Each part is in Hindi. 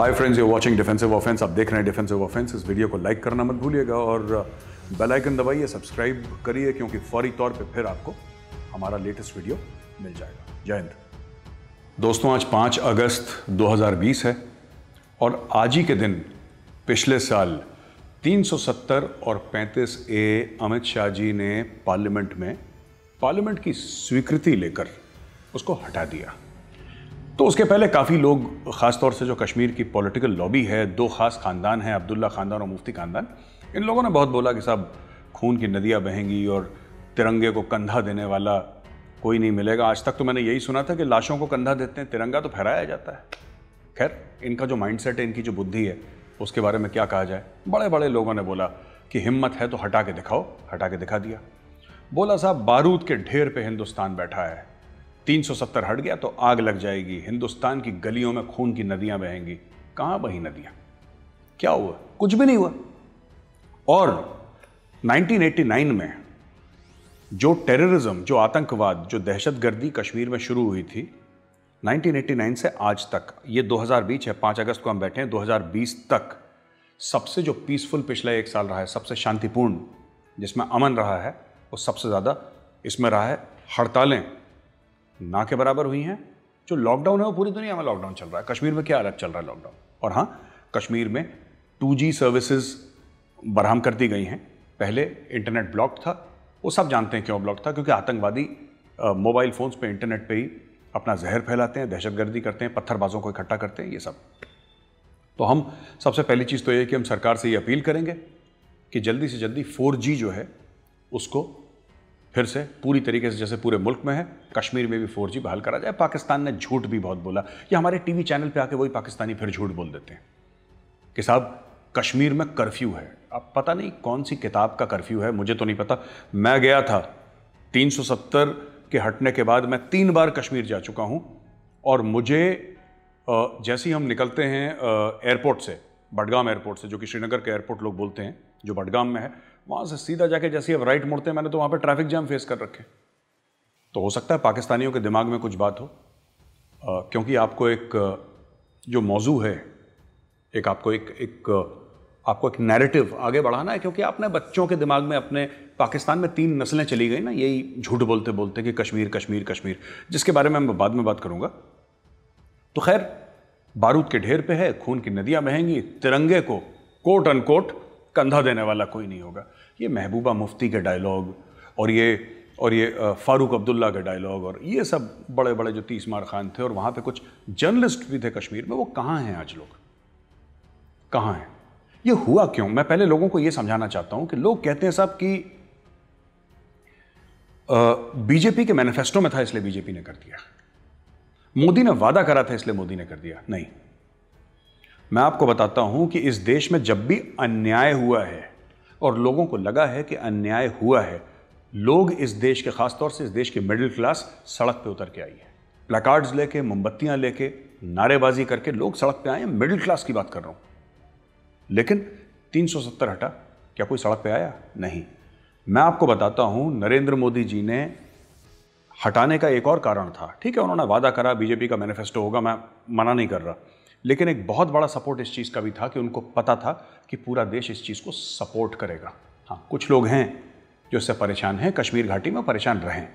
Hi friends you watching defensive offence आप देख रहे हैं डिफेंसिव ऑफेंस इस वीडियो को लाइक करना मत भूलिएगा और बेल uh, आइकन दबाइए सब्सक्राइब करिए क्योंकि फौरी तौर पे फिर आपको हमारा लेटेस्ट वीडियो मिल जाएगा जय हिंद दोस्तों आज 5 अगस्त 2020 है और आज ही के दिन पिछले साल 370 और 35 ए अमित शाह जी ने पार्लियामेंट में पार्लियामेंट की स्वीकृति लेकर उसको हटा दिया तो उसके पहले काफ़ी लोग ख़ासतौर से जो कश्मीर की पॉलिटिकल लॉबी है दो खास ख़ानदान हैं अब्दुल्ला ख़ानदान और मुफ्ती ख़ानदान इन लोगों ने बहुत बोला कि साहब खून की नदियाँ बहेंगी और तिरंगे को कंधा देने वाला कोई नहीं मिलेगा आज तक तो मैंने यही सुना था कि लाशों को कंधा देते हैं तिरंगा तो फहराया जाता है खैर इनका जो माइंडसेट है इनकी जो बुद्धि है उसके बारे में क्या कहा जाए बड़े बड़े लोगों ने बोला कि हिम्मत है तो हटा के दिखाओ हटा के दिखा दिया बोला साहब बारूद के ढेर पे हिंदुस्तान बैठा है 370 हट गया तो आग लग जाएगी हिंदुस्तान की गलियों में खून की नदियां बहेंगी कहां बही नदियां क्या हुआ कुछ भी नहीं हुआ और 1989 में जो टेररिज्म जो आतंकवाद जो दहशतगर्दी कश्मीर में शुरू हुई थी 1989 से आज तक ये 2020 है 5 अगस्त को हम बैठे हैं 2020 तक सबसे जो पीसफुल पिछला एक साल रहा है सबसे शांतिपूर्ण जिसमें अमन रहा है वो सबसे ज़्यादा इसमें रहा है हड़तालें ना के बराबर हुई हैं जो लॉकडाउन है वो पूरी दुनिया में लॉकडाउन चल रहा है कश्मीर में क्या अलग चल रहा है लॉकडाउन और हाँ कश्मीर में टू जी सर्विसेज बरहम कर दी गई हैं पहले इंटरनेट ब्लॉक था वो सब जानते हैं क्यों ब्लॉक था क्योंकि आतंकवादी मोबाइल फ़ोन्स पे इंटरनेट पे ही अपना जहर फैलाते हैं दहशतगर्दी करते हैं पत्थरबाजों को इकट्ठा करते हैं ये सब तो हम सबसे पहली चीज़ तो ये कि हम सरकार से ये अपील करेंगे कि जल्दी से जल्दी फोर जो है उसको फिर से पूरी तरीके से जैसे पूरे मुल्क में है कश्मीर में भी फोर बहाल करा जाए पाकिस्तान ने झूठ भी बहुत बोला या हमारे टीवी चैनल पर आके वही पाकिस्तानी फिर झूठ बोल देते हैं कि साहब कश्मीर में कर्फ्यू है अब पता नहीं कौन सी किताब का कर्फ्यू है मुझे तो नहीं पता मैं गया था 370 के हटने के बाद मैं तीन बार कश्मीर जा चुका हूं और मुझे जैसे ही हम निकलते हैं एयरपोर्ट से बडगाम एयरपोर्ट से जो कि श्रीनगर के एयरपोर्ट लोग बोलते हैं जो बडगाम में है वहाँ से सीधा जाके जैसे अब राइट मुड़ते हैं मैंने तो वहाँ पर ट्रैफिक जाम फेस कर रखे तो हो सकता है पाकिस्तानियों के दिमाग में कुछ बात हो आ, क्योंकि आपको एक जो मौजू है एक आपको एक एक आपको एक नैरेटिव आगे बढ़ाना है क्योंकि आपने बच्चों के दिमाग में अपने पाकिस्तान में तीन नस्लें चली गई ना यही झूठ बोलते बोलते कि कश्मीर कश्मीर कश्मीर जिसके बारे में मैं बाद में बात करूँगा तो खैर बारूद के ढेर पे है खून की नदियाँ बहेंगी तिरंगे को कोट अनकोट कंधा देने वाला कोई नहीं होगा ये महबूबा मुफ्ती के डायलॉग और ये और ये फ़ारूक अब्दुल्ला के डायलॉग और ये सब बड़े बड़े जो तीस मार खान थे और वहाँ पे कुछ जर्नलिस्ट भी थे कश्मीर में वो कहाँ हैं आज लोग कहाँ हैं ये हुआ क्यों मैं पहले लोगों को ये समझाना चाहता हूँ कि लोग कहते हैं साहब कि बीजेपी के मैनिफेस्टो में था इसलिए बीजेपी ने कर दिया मोदी ने वादा करा था इसलिए मोदी ने कर दिया नहीं मैं आपको बताता हूं कि इस देश में जब भी अन्याय हुआ है और लोगों को लगा है कि अन्याय हुआ है लोग इस देश के ख़ासतौर से इस देश के मिडिल क्लास सड़क पे उतर के आई है प्लाकार्ड्स लेके मोमबत्तियां लेके नारेबाजी करके लोग सड़क पे आए हैं मिडिल क्लास की बात कर रहा हूं लेकिन 370 हटा क्या कोई सड़क पे आया नहीं मैं आपको बताता हूं नरेंद्र मोदी जी ने हटाने का एक और कारण था ठीक है उन्होंने वादा करा बीजेपी का मैनिफेस्टो होगा मैं मना नहीं कर रहा लेकिन एक बहुत बड़ा सपोर्ट इस चीज़ का भी था कि उनको पता था कि पूरा देश इस चीज़ को सपोर्ट करेगा हाँ कुछ लोग हैं जो इससे परेशान हैं कश्मीर घाटी में परेशान रहें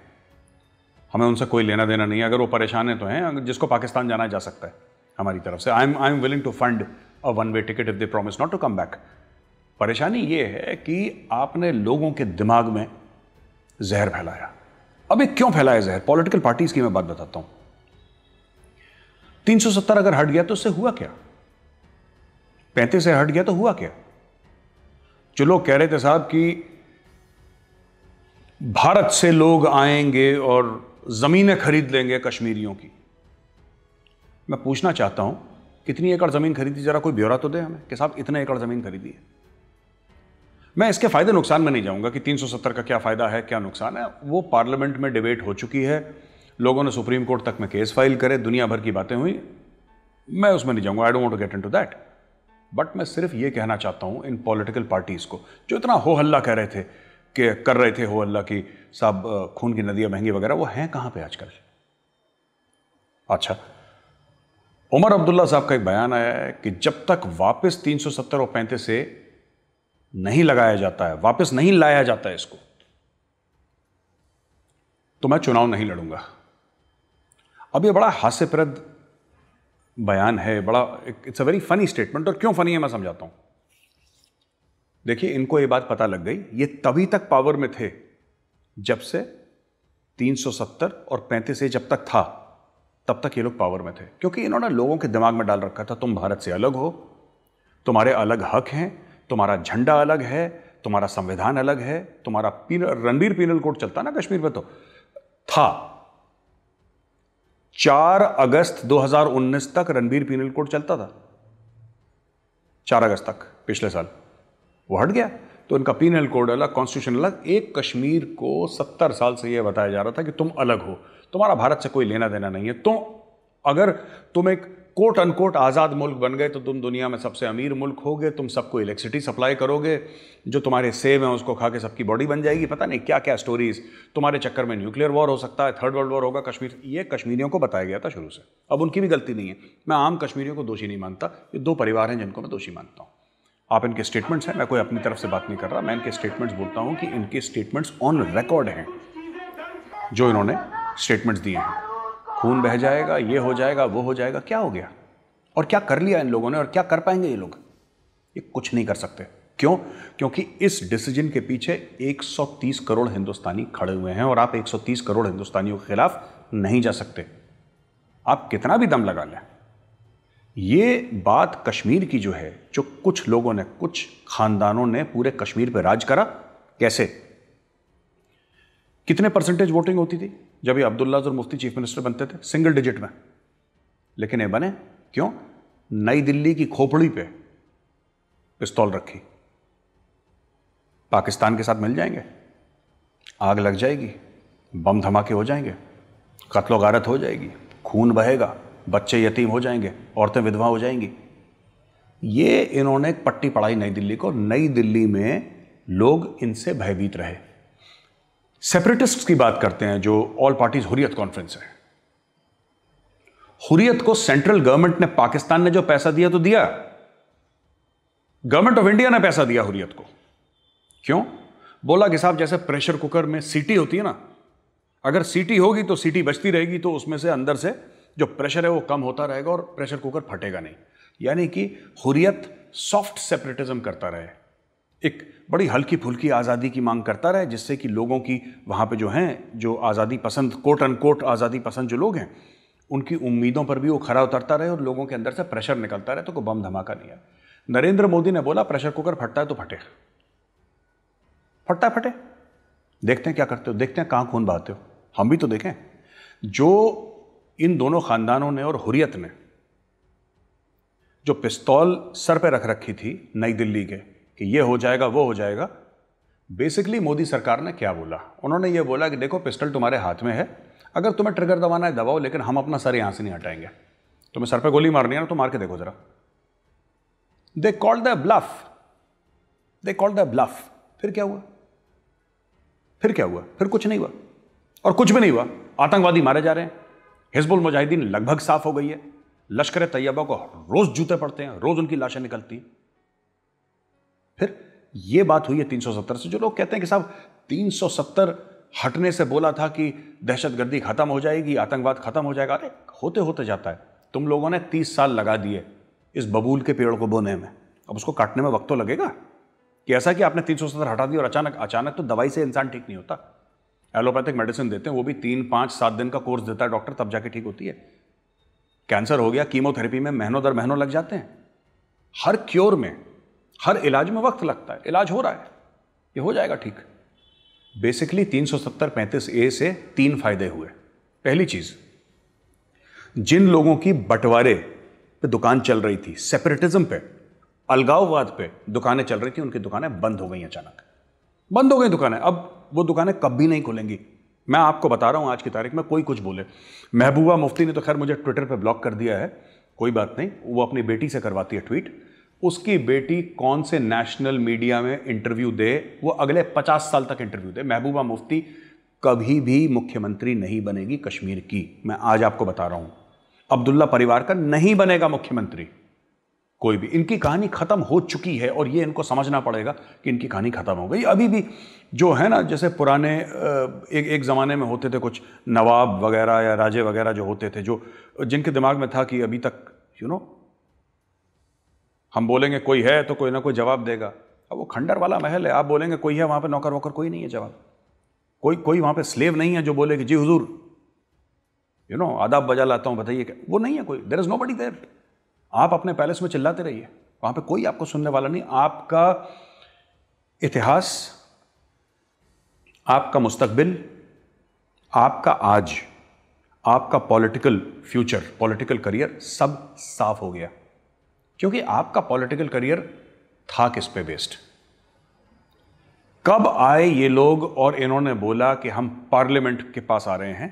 हमें उनसे कोई लेना देना नहीं है अगर वो परेशान है तो हैं जिसको पाकिस्तान जाना जा सकता है हमारी तरफ से I am I am willing to fund a one way ticket if they promise not to come back परेशानी ये है कि आपने लोगों के दिमाग में जहर फैलाया अब ये क्यों फैलाया जहर पॉलिटिकल पार्टीज़ की मैं बात बताता हूँ 370 अगर हट गया तो उससे हुआ क्या पैंतीस से हट गया तो हुआ क्या जो लोग कह रहे थे साहब कि भारत से लोग आएंगे और ज़मीनें खरीद लेंगे कश्मीरियों की मैं पूछना चाहता हूं कितनी एकड़ ज़मीन खरीदी ज़रा कोई ब्यौरा तो दे हमें कि साहब इतने एकड़ ज़मीन खरीदी है मैं इसके फ़ायदे नुकसान में नहीं जाऊंगा कि 370 का क्या फ़ायदा है क्या नुकसान है वो पार्लियामेंट में डिबेट हो चुकी है लोगों ने सुप्रीम कोर्ट तक में केस फाइल करे दुनिया भर की बातें हुई मैं उसमें नहीं जाऊंगा I don't to get into that but मैं सिर्फ ये कहना चाहता हूं इन पॉलिटिकल पार्टीज़ को जो इतना हो हल्ला कह रहे थे कि कर रहे थे हो हल्ला की साहब खून की नदियां महंगी वगैरह वो हैं कहां पे आजकल अच्छा उमर अब्दुल्ला साहब का एक बयान आया है कि जब तक वापस 370 और 35 से नहीं लगाया जाता है वापस नहीं लाया जाता है इसको तो मैं चुनाव नहीं लड़ूंगा अब ये बड़ा हास्यप्रद बयान है बड़ा it's a very funny statement और क्यों फनी है मैं समझाता हूं देखिए इनको ये बात पता लग गई ये तभी तक पावर में थे जब से 370 और 35 ए जब तक था तब तक ये लोग पावर में थे क्योंकि इन्होंने लोगों के दिमाग में डाल रखा था तुम भारत से अलग हो तुम्हारे अलग हक हैं तुम्हारा झंडा अलग है तुम्हारा संविधान अलग है तुम्हारा पीनल रणबीर पीनल कोड चलता ना कश्मीर में तो था चार अगस्त 2019 तक रणबीर पीनल कोड चलता था चार अगस्त तक पिछले साल वो हट गया तो इनका पीनल कोड अलग कॉन्स्टिट्यूशन अलग एक कश्मीर को सत्तर साल से यह बताया जा रहा था कि तुम अलग हो तुम्हारा भारत से कोई लेना देना नहीं है तो अगर तुम एक कोट अनकोट आज़ाद मुल्क बन गए तो तुम दुनिया में सबसे अमीर मुल्क होगे तुम सबको इलेक्ट्रिसिटी सप्लाई करोगे जो तुम्हारे सेब हैं उसको खा के सबकी बॉडी बन जाएगी पता नहीं क्या क्या स्टोरीज तुम्हारे चक्कर में न्यूक्लियर वॉर हो सकता है थर्ड वर्ल्ड वॉर होगा कश्मीर ये कश्मीरियों को बताया गया था शुरू से अब उनकी भी गलती नहीं है मैं आम कश्मीरियों को दोषी नहीं मानता ये दो परिवार हैं जिनको मैं दोषी मानता हूँ आप इनके स्टेटमेंट्स हैं मैं कोई अपनी तरफ से बात नहीं कर रहा मैं इनके स्टेटमेंट्स बोलता हूँ कि इनके स्टेटमेंट्स ऑन रिकॉर्ड हैं जो इन्होंने स्टेटमेंट्स दिए हैं खून बह जाएगा ये हो जाएगा वो हो जाएगा क्या हो गया और क्या कर लिया इन लोगों ने और क्या कर पाएंगे ये लोग ये कुछ नहीं कर सकते क्यों क्योंकि इस डिसीजन के पीछे 130 करोड़ हिंदुस्तानी खड़े हुए हैं और आप 130 करोड़ हिंदुस्तानियों के खिलाफ नहीं जा सकते आप कितना भी दम लगा लें ये बात कश्मीर की जो है जो कुछ लोगों ने कुछ खानदानों ने पूरे कश्मीर पर राज करा कैसे कितने परसेंटेज वोटिंग होती थी जब ये अब्दुल्ला जो मुफ्ती चीफ मिनिस्टर बनते थे सिंगल डिजिट में लेकिन ये बने क्यों नई दिल्ली की खोपड़ी पे पिस्तौल रखी पाकिस्तान के साथ मिल जाएंगे आग लग जाएगी बम धमाके हो जाएंगे कत्लो गारत हो जाएगी खून बहेगा बच्चे यतीम हो जाएंगे औरतें विधवा हो जाएंगी ये इन्होंने पट्टी पढ़ाई नई दिल्ली को नई दिल्ली में लोग इनसे भयभीत रहे सेपरेटिस्ट की बात करते हैं जो ऑल पार्टीज हुरियत कॉन्फ्रेंस है हुरियत को सेंट्रल गवर्नमेंट ने पाकिस्तान ने जो पैसा दिया तो दिया गवर्नमेंट ऑफ इंडिया ने पैसा दिया हुरियत को क्यों बोला कि साहब जैसे प्रेशर कुकर में सीटी होती है ना अगर सीटी होगी तो सीटी बचती रहेगी तो उसमें से अंदर से जो प्रेशर है वो कम होता रहेगा और प्रेशर कुकर फटेगा नहीं यानी कि हुरियत सॉफ्ट सेपरेटिज्म करता रहे एक बड़ी हल्की फुल्की आज़ादी की मांग करता रहे जिससे कि लोगों की वहाँ पे जो हैं जो आज़ादी पसंद कोट एंड कोट आज़ादी पसंद जो लोग हैं उनकी उम्मीदों पर भी वो खरा उतरता रहे और लोगों के अंदर से प्रेशर निकलता रहे तो कोई बम धमाका नहीं आया नरेंद्र मोदी ने बोला प्रेशर कुकर फटता है तो फटे फटता है फटे देखते हैं क्या करते हो देखते हैं कहाँ खून बहाते हो हम भी तो देखें जो इन दोनों खानदानों ने और हुरियत ने जो पिस्तौल सर पे रख रखी थी नई दिल्ली के कि ये हो जाएगा वो हो जाएगा बेसिकली मोदी सरकार ने क्या बोला उन्होंने ये बोला कि देखो पिस्टल तुम्हारे हाथ में है अगर तुम्हें ट्रिगर दबाना है दबाओ लेकिन हम अपना सर यहाँ से नहीं हटाएंगे तुम्हें सर पे गोली मारनी है ना तो मार के देखो ज़रा they call the bluff they call the bluff फिर क्या हुआ फिर क्या हुआ फिर कुछ नहीं हुआ और कुछ भी नहीं हुआ आतंकवादी मारे जा रहे हैं हिजबुल मुजाहिदीन लगभग साफ हो गई है लश्कर तैयबा को रोज़ जूते पड़ते हैं रोज़ उनकी लाशें निकलती हैं फिर ये बात हुई है 370 से जो लोग कहते हैं कि साहब 370 हटने से बोला था कि दहशतगर्दी ख़त्म हो जाएगी आतंकवाद ख़त्म हो जाएगा अरे होते होते जाता है तुम लोगों ने 30 साल लगा दिए इस बबूल के पेड़ को बोने में अब उसको काटने में वक्त तो लगेगा कि ऐसा कि आपने 370 हटा दिया और अचानक अचानक तो दवाई से इंसान ठीक नहीं होता एलोपैथिक मेडिसिन देते हैं वो भी तीन पाँच सात दिन का कोर्स देता है डॉक्टर तब जाके ठीक होती है कैंसर हो गया कीमोथेरेपी में महीनों दर महीनों लग जाते हैं हर क्योर में हर इलाज में वक्त लगता है इलाज हो रहा है ये हो जाएगा ठीक बेसिकली तीन सौ सत्तर पैंतीस ए से तीन फायदे हुए पहली चीज जिन लोगों की बंटवारे पे दुकान चल रही थी सेपरेटिज्म पे अलगाववाद पे दुकानें चल रही थी उनकी दुकानें बंद हो गई अचानक बंद हो गई दुकानें अब वो दुकानें कभी नहीं खुलेंगी मैं आपको बता रहा हूं आज की तारीख में कोई कुछ बोले महबूबा मुफ्ती ने तो खैर मुझे ट्विटर पर ब्लॉक कर दिया है कोई बात नहीं वो अपनी बेटी से करवाती है ट्वीट उसकी बेटी कौन से नेशनल मीडिया में इंटरव्यू दे वो अगले पचास साल तक इंटरव्यू दे महबूबा मुफ्ती कभी भी मुख्यमंत्री नहीं बनेगी कश्मीर की मैं आज आपको बता रहा हूं अब्दुल्ला परिवार का नहीं बनेगा मुख्यमंत्री कोई भी इनकी कहानी ख़त्म हो चुकी है और ये इनको समझना पड़ेगा कि इनकी कहानी ख़त्म हो गई अभी भी जो है ना जैसे पुराने एक एक ज़माने में होते थे कुछ नवाब वगैरह या राजे वगैरह जो होते थे जो जिनके दिमाग में था कि अभी तक यू you नो know, हम बोलेंगे कोई है तो कोई ना कोई जवाब देगा अब वो खंडर वाला महल है आप बोलेंगे कोई है वहाँ पर नौकर वोकर कोई नहीं है जवाब कोई कोई वहाँ पे स्लेव नहीं है जो बोले कि जी हजूर यू नो आदाब बजा लाता हूँ बताइए क्या वो नहीं है कोई देर इज़ नो बडी देर आप अपने पैलेस में चिल्लाते रहिए वहाँ पर कोई आपको सुनने वाला नहीं आपका इतिहास आपका मुस्तबिल आपका आज आपका पॉलिटिकल फ्यूचर पॉलिटिकल करियर सब साफ हो गया क्योंकि आपका पॉलिटिकल करियर था किस पे बेस्ड कब आए ये लोग और इन्होंने बोला कि हम पार्लियामेंट के पास आ रहे हैं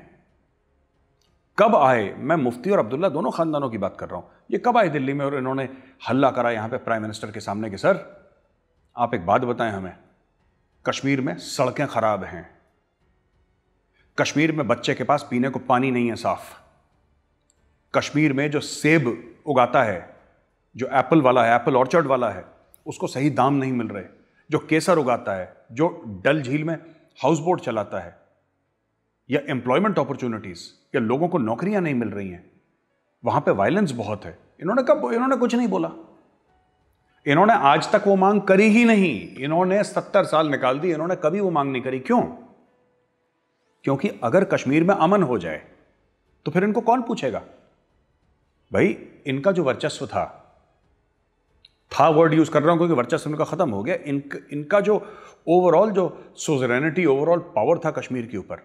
कब आए मैं मुफ्ती और अब्दुल्ला दोनों खानदानों की बात कर रहा हूं ये कब आए दिल्ली में और इन्होंने हल्ला करा यहां पे प्राइम मिनिस्टर के सामने कि सर आप एक बात बताएं हमें कश्मीर में सड़कें खराब हैं कश्मीर में बच्चे के पास पीने को पानी नहीं है साफ कश्मीर में जो सेब उगाता है जो एप्पल वाला है एप्पल ऑर्चर्ड वाला है उसको सही दाम नहीं मिल रहे जो केसर उगाता है जो डल झील में हाउस बोट चलाता है या एम्प्लॉयमेंट अपॉर्चुनिटीज़ या लोगों को नौकरियां नहीं मिल रही हैं वहां पे वायलेंस बहुत है इन्होंने कब इन्होंने कुछ नहीं बोला इन्होंने आज तक वो मांग करी ही नहीं इन्होंने सत्तर साल निकाल दी इन्होंने कभी वो मांग नहीं करी क्यों क्योंकि अगर कश्मीर में अमन हो जाए तो फिर इनको कौन पूछेगा भाई इनका जो वर्चस्व था था वर्ड यूज़ कर रहा हूँ क्योंकि वर्चस्व इनका ख़त्म हो गया इन इनका जो ओवरऑल जो सोजरेनिटी ओवरऑल पावर था कश्मीर के ऊपर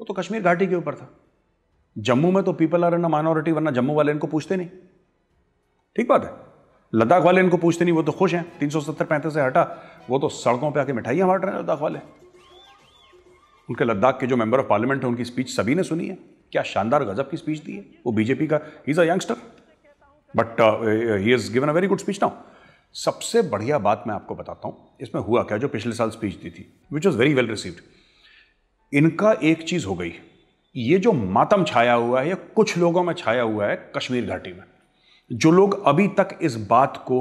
वो तो कश्मीर घाटी के ऊपर था जम्मू में तो पीपल आर इन माइनॉरिटी वरना जम्मू वाले इनको पूछते नहीं ठीक बात है लद्दाख वाले इनको पूछते नहीं वो तो खुश हैं तीन सौ सत्तर पैंतीस से हटा वो तो सड़कों पर आके मिठाइयाँ बांट रहे हैं लद्दाख वाले उनके लद्दाख के जो मेंबर ऑफ पार्लियामेंट हैं उनकी स्पीच सभी ने सुनी है क्या शानदार गजब की स्पीच दी है वो बीजेपी का is a youngster but he is given a very good speech now सबसे बढ़िया बात मैं आपको बताता हूँ इसमें हुआ क्या जो पिछले साल स्पीच दी थी which was very well received इनका एक चीज़ हो गई ये जो मातम छाया हुआ है या कुछ लोगों में छाया हुआ है कश्मीर घाटी में जो लोग अभी तक इस बात को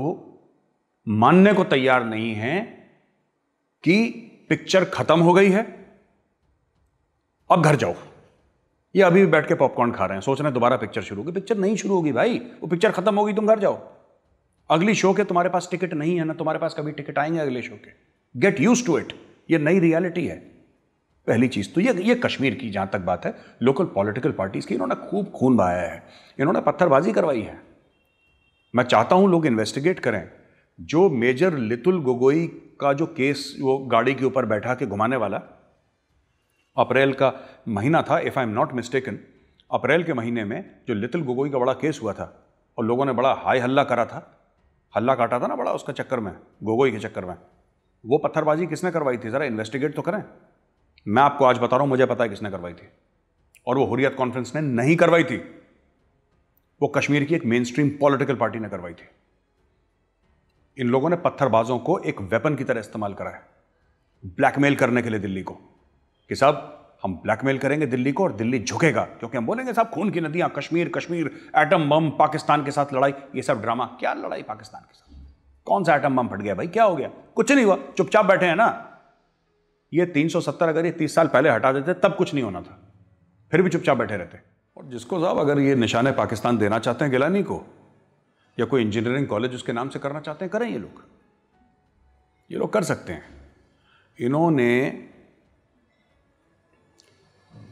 मानने को तैयार नहीं है कि पिक्चर खत्म हो गई है अब घर जाओ ये अभी भी बैठ के पॉपकॉर्न खा रहे हैं सोच रहे हैं दोबारा पिक्चर शुरू होगी पिक्चर नहीं शुरू होगी भाई वो पिक्चर खत्म होगी तुम घर जाओ अगली शो के तुम्हारे पास टिकट नहीं है ना तुम्हारे पास कभी टिकट आएंगे अगले शो के गेट यूज टू इट ये नई रियलिटी है पहली चीज़ तो ये ये कश्मीर की जहाँ तक बात है लोकल पॉलिटिकल पार्टीज़ की इन्होंने खूब खून बहाया है इन्होंने पत्थरबाजी करवाई है मैं चाहता हूँ लोग इन्वेस्टिगेट करें जो मेजर लितुल गोगोई का जो केस वो गाड़ी के ऊपर बैठा के घुमाने वाला अप्रैल का महीना था if I am not mistaken अप्रैल के महीने में जो लितुल गोगोई का बड़ा केस हुआ था और लोगों ने बड़ा हाई हल्ला करा था हल्ला काटा था ना बड़ा उसका चक्कर में गोगोई के चक्कर में वो पत्थरबाजी किसने करवाई थी ज़रा इन्वेस्टिगेट तो करें मैं आपको आज बता रहा हूँ मुझे पता है किसने करवाई थी और वो हुरियत कॉन्फ्रेंस ने नहीं करवाई थी वो कश्मीर की एक मेन स्ट्रीम पॉलिटिकल पार्टी ने करवाई थी इन लोगों ने पत्थरबाजों को एक वेपन की तरह इस्तेमाल करा है ब्लैकमेल करने के लिए दिल्ली को कि साहब हम ब्लैकमेल करेंगे दिल्ली को और दिल्ली झुकेगा क्योंकि हम बोलेंगे साहब खून की नदियां कश्मीर कश्मीर एटम बम पाकिस्तान के साथ लड़ाई ये सब ड्रामा क्या लड़ाई पाकिस्तान के साथ कौन सा एटम बम फट गया भाई क्या हो गया कुछ नहीं हुआ चुपचाप बैठे हैं ना ये 370 अगर ये 30 साल पहले हटा देते तब कुछ नहीं होना था फिर भी चुपचाप बैठे रहते और जिसको साहब अगर ये निशाने पाकिस्तान देना चाहते हैं गिलानी को या कोई इंजीनियरिंग कॉलेज उसके नाम से करना चाहते हैं करें ये लोग ये लोग कर सकते हैं इन्होंने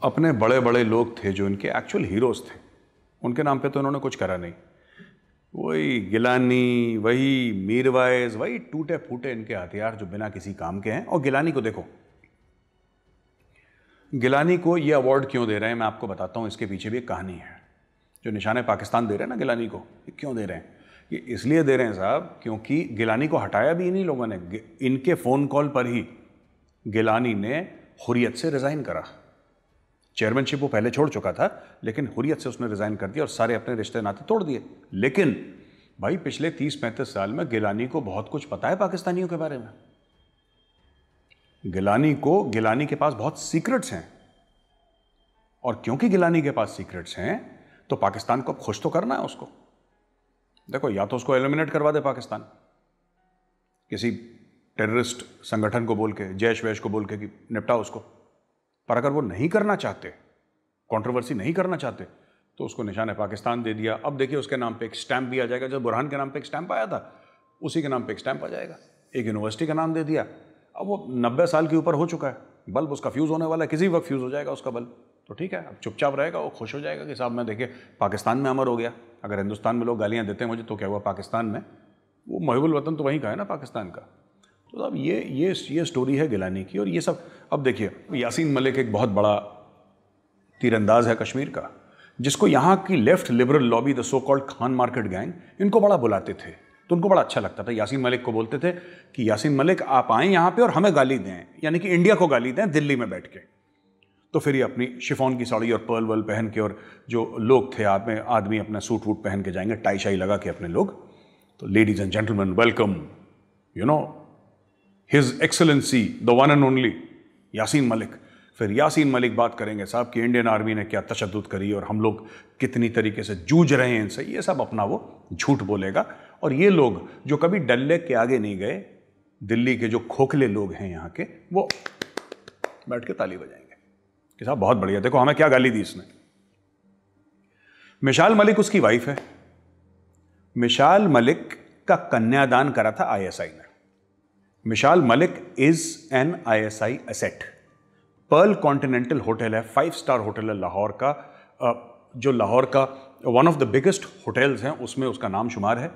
अपने बड़े बड़े लोग थे जो इनके एक्चुअल हीरोज़ थे उनके नाम पे तो इन्होंने कुछ करा नहीं वही गिलानी वही मीरवाइज वही टूटे फूटे इनके हथियार जो बिना किसी काम के हैं और गिलानी को देखो गिलानी को ये अवार्ड क्यों दे रहे हैं मैं आपको बताता हूँ इसके पीछे भी एक कहानी है जो निशान पाकिस्तान दे रहे हैं ना गिलानी को ये क्यों दे रहे हैं ये इसलिए दे रहे हैं साहब क्योंकि गिलानी को हटाया भी इन्हीं लोगों ने इनके फ़ोन कॉल पर ही गिलानी ने हुरियत से रिज़ाइन करा चेयरमैनशिप वो पहले छोड़ चुका था लेकिन हुरियत से उसने रिज़ाइन कर दिया और सारे अपने रिश्ते नाते तोड़ दिए लेकिन भाई पिछले तीस पैंतीस साल में गिलानी को बहुत कुछ पता है पाकिस्तानियों के बारे में गिलानी को गिलानी के पास बहुत सीक्रेट्स हैं और क्योंकि गिलानी के पास सीक्रेट्स हैं तो पाकिस्तान को खुश तो करना है उसको देखो या तो उसको एलिमिनेट करवा दे पाकिस्तान किसी टेररिस्ट संगठन को बोल के जैश वैश को बोल के कि निपटा उसको पर अगर वो नहीं करना चाहते कंट्रोवर्सी नहीं करना चाहते तो उसको निशान पाकिस्तान दे दिया अब देखिए उसके नाम पे एक स्टैंप भी आ जाएगा जब बुरहान के नाम पे एक स्टैंप आया था उसी के नाम पे एक स्टैंप आ जाएगा एक यूनिवर्सिटी का नाम दे दिया अब वो नब्बे साल के ऊपर हो चुका है बल्ब उसका फ्यूज़ होने वाला है किसी वक्त फ्यूज़ हो जाएगा उसका बल्ब तो ठीक है अब चुपचाप रहेगा वो खुश हो जाएगा कि साहब मैं देखिए पाकिस्तान में अमर हो गया अगर हिंदुस्तान में लोग गालियाँ देते हैं मुझे तो क्या हुआ पाकिस्तान में वो महबुल वतन तो वहीं का है ना पाकिस्तान का तो अब मतलब ये ये ये स्टोरी है गिलानी की और ये सब अब देखिए यासीन मलिक एक बहुत बड़ा तीरंदाज है कश्मीर का जिसको यहाँ की left liberal lobby the so called Khan market gang इनको बड़ा बुलाते थे तो उनको बड़ा अच्छा लगता था यासीन मलिक को बोलते थे कि यासीन मलिक आप आएँ यहाँ पर और हमें गाली दें यानी कि इंडिया को गाली दें दिल्ली में बैठ के तो फिर ये अपनी शिफोन की साड़ी और पर्ल वर्ल पहन के और जो लोग थे आप में आदमी अपना सूट वूट पहन के जाएंगे टाई शाई लगा के अपने लोग तो ladies and gentleman welcome you know his excellency the one and only Yasin Malik फिर यासीन मलिक बात करेंगे साहब कि इंडियन आर्मी ने क्या तशद करी और हम लोग कितनी तरीके से जूझ रहे हैं इनसे ये सब अपना वो झूठ बोलेगा और ये लोग जो कभी डल लेक के आगे नहीं गए दिल्ली के जो खोखले लोग हैं यहाँ के वो बैठ के ताली बजाएंगे कि साहब बहुत बढ़िया देखो हमें क्या गाली दी इसने मिशाल मलिक उसकी वाइफ है मिशाल मलिक का कन्यादान करा था आईएसआई ने Mishal Malik is an ISI asset Pearl Continental hotel है फाइव स्टार होटल है लाहौर का जो लाहौर का one of the biggest hotels हैं उसमें उसका नाम शुमार है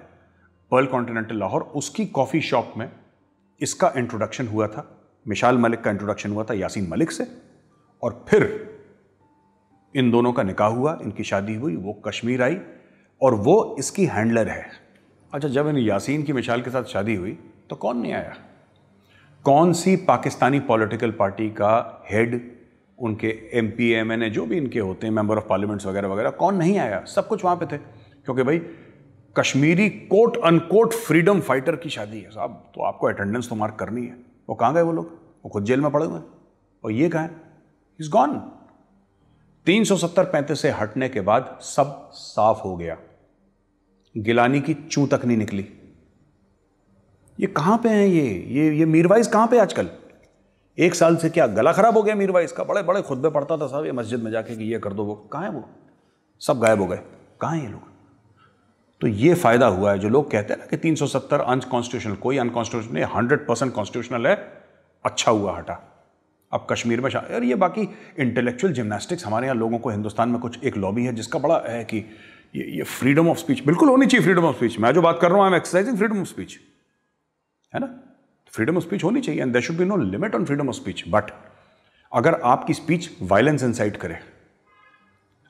पर्ल कॉन्टिनेंटल लाहौर उसकी कॉफ़ी शॉप में इसका इंट्रोडक्शन हुआ था मिशाल मलिक का इंट्रोडक्शन हुआ था यासीन मलिक से और फिर इन दोनों का निकाह हुआ इनकी शादी हुई वो कश्मीर आई और वो इसकी हैंडलर है अच्छा जब इन यासीन की मिशाल के साथ शादी हुई तो कौन नहीं आया कौन सी पाकिस्तानी पॉलिटिकल पार्टी का हेड उनके M P M N A जो भी इनके होते हैं मेंबर ऑफ पार्लियामेंट्स वगैरह वगैरह कौन नहीं आया सब कुछ वहाँ पे थे क्योंकि भाई Kashmiri quote unquote freedom fighter की शादी है साहब तो आपको अटेंडेंस तो मार्क करनी है वो कहाँ गए वो लोग वो खुद जेल में पड़े हुए और ये कहाँ इज गॉन तीन सौ सत्तर पैंतीस से हटने के बाद सब साफ हो गया गिलानी की चू तक नहीं निकली ये कहाँ पे हैं ये ये ये मीरवाइज कहाँ पे आजकल एक साल से क्या गला ख़राब हो गया मीरवाइज का बड़े बड़े खुतबे पड़ता था साहब ये मस्जिद में जाके कि ये कर दो वो कहाँ है वो सब गायब हो गए कहाँ हैं ये लोग तो ये फ़ायदा हुआ है जो लोग कहते हैं ना कि 370 अनकॉन्स्टिट्यूशनल कोई अनकॉन्स्टिट्यूशनल नहीं हंड्रेड परसेंट कॉन्स्टिट्यूशनल है अच्छा हुआ हटा अब कश्मीर में यार ये बाकी इंटेलेक्चुअल जिमनास्टिक्स हमारे यहाँ लोगों को हिंदुस्तान में कुछ एक लॉबी है जिसका बड़ा है कि ये ये फ्रीडम ऑफ स्पीच बिल्कुल होनी चाहिए फ्रीडम ऑफ स्पीच मैं जो बात कर रहा हूँ I am exercising freedom of speech है ना फ्रीडम ऑफ स्पीच होनी चाहिए and there should be no limit on freedom of speech but अगर आपकी स्पीच वायलेंस इंसाइट करे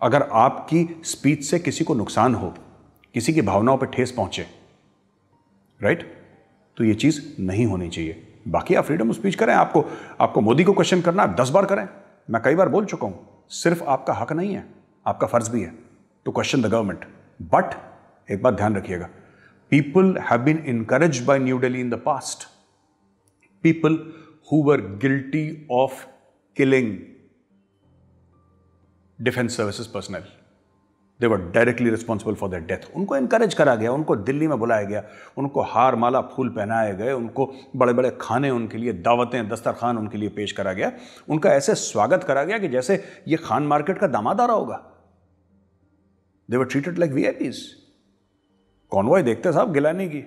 अगर आपकी स्पीच से किसी को नुकसान हो किसी की भावनाओं पर ठेस पहुंचे राइट right? तो ये चीज़ नहीं होनी चाहिए बाकी आप फ्रीडम ऑफ स्पीच करें आपको आपको मोदी को क्वेश्चन करना आप दस बार करें मैं कई बार बोल चुका हूं सिर्फ आपका हक नहीं है आपका फ़र्ज़ भी है to question the government but एक बात ध्यान रखिएगा People have been encouraged by New Delhi in the past. People who were guilty of killing defence services personnel they were directly responsible for their death उनको इनकरेज करा गया उनको दिल्ली में बुलाया गया उनको हार माला फूल पहनाए गए उनको बड़े बड़े खाने उनके लिए दावतें दस्तरखान उनके लिए पेश करा गया उनका ऐसे स्वागत करा गया कि जैसे ये खान मार्केट का दामाद आ रहा होगा they were treated like V I Ps convoy देखते साहब गिलानी की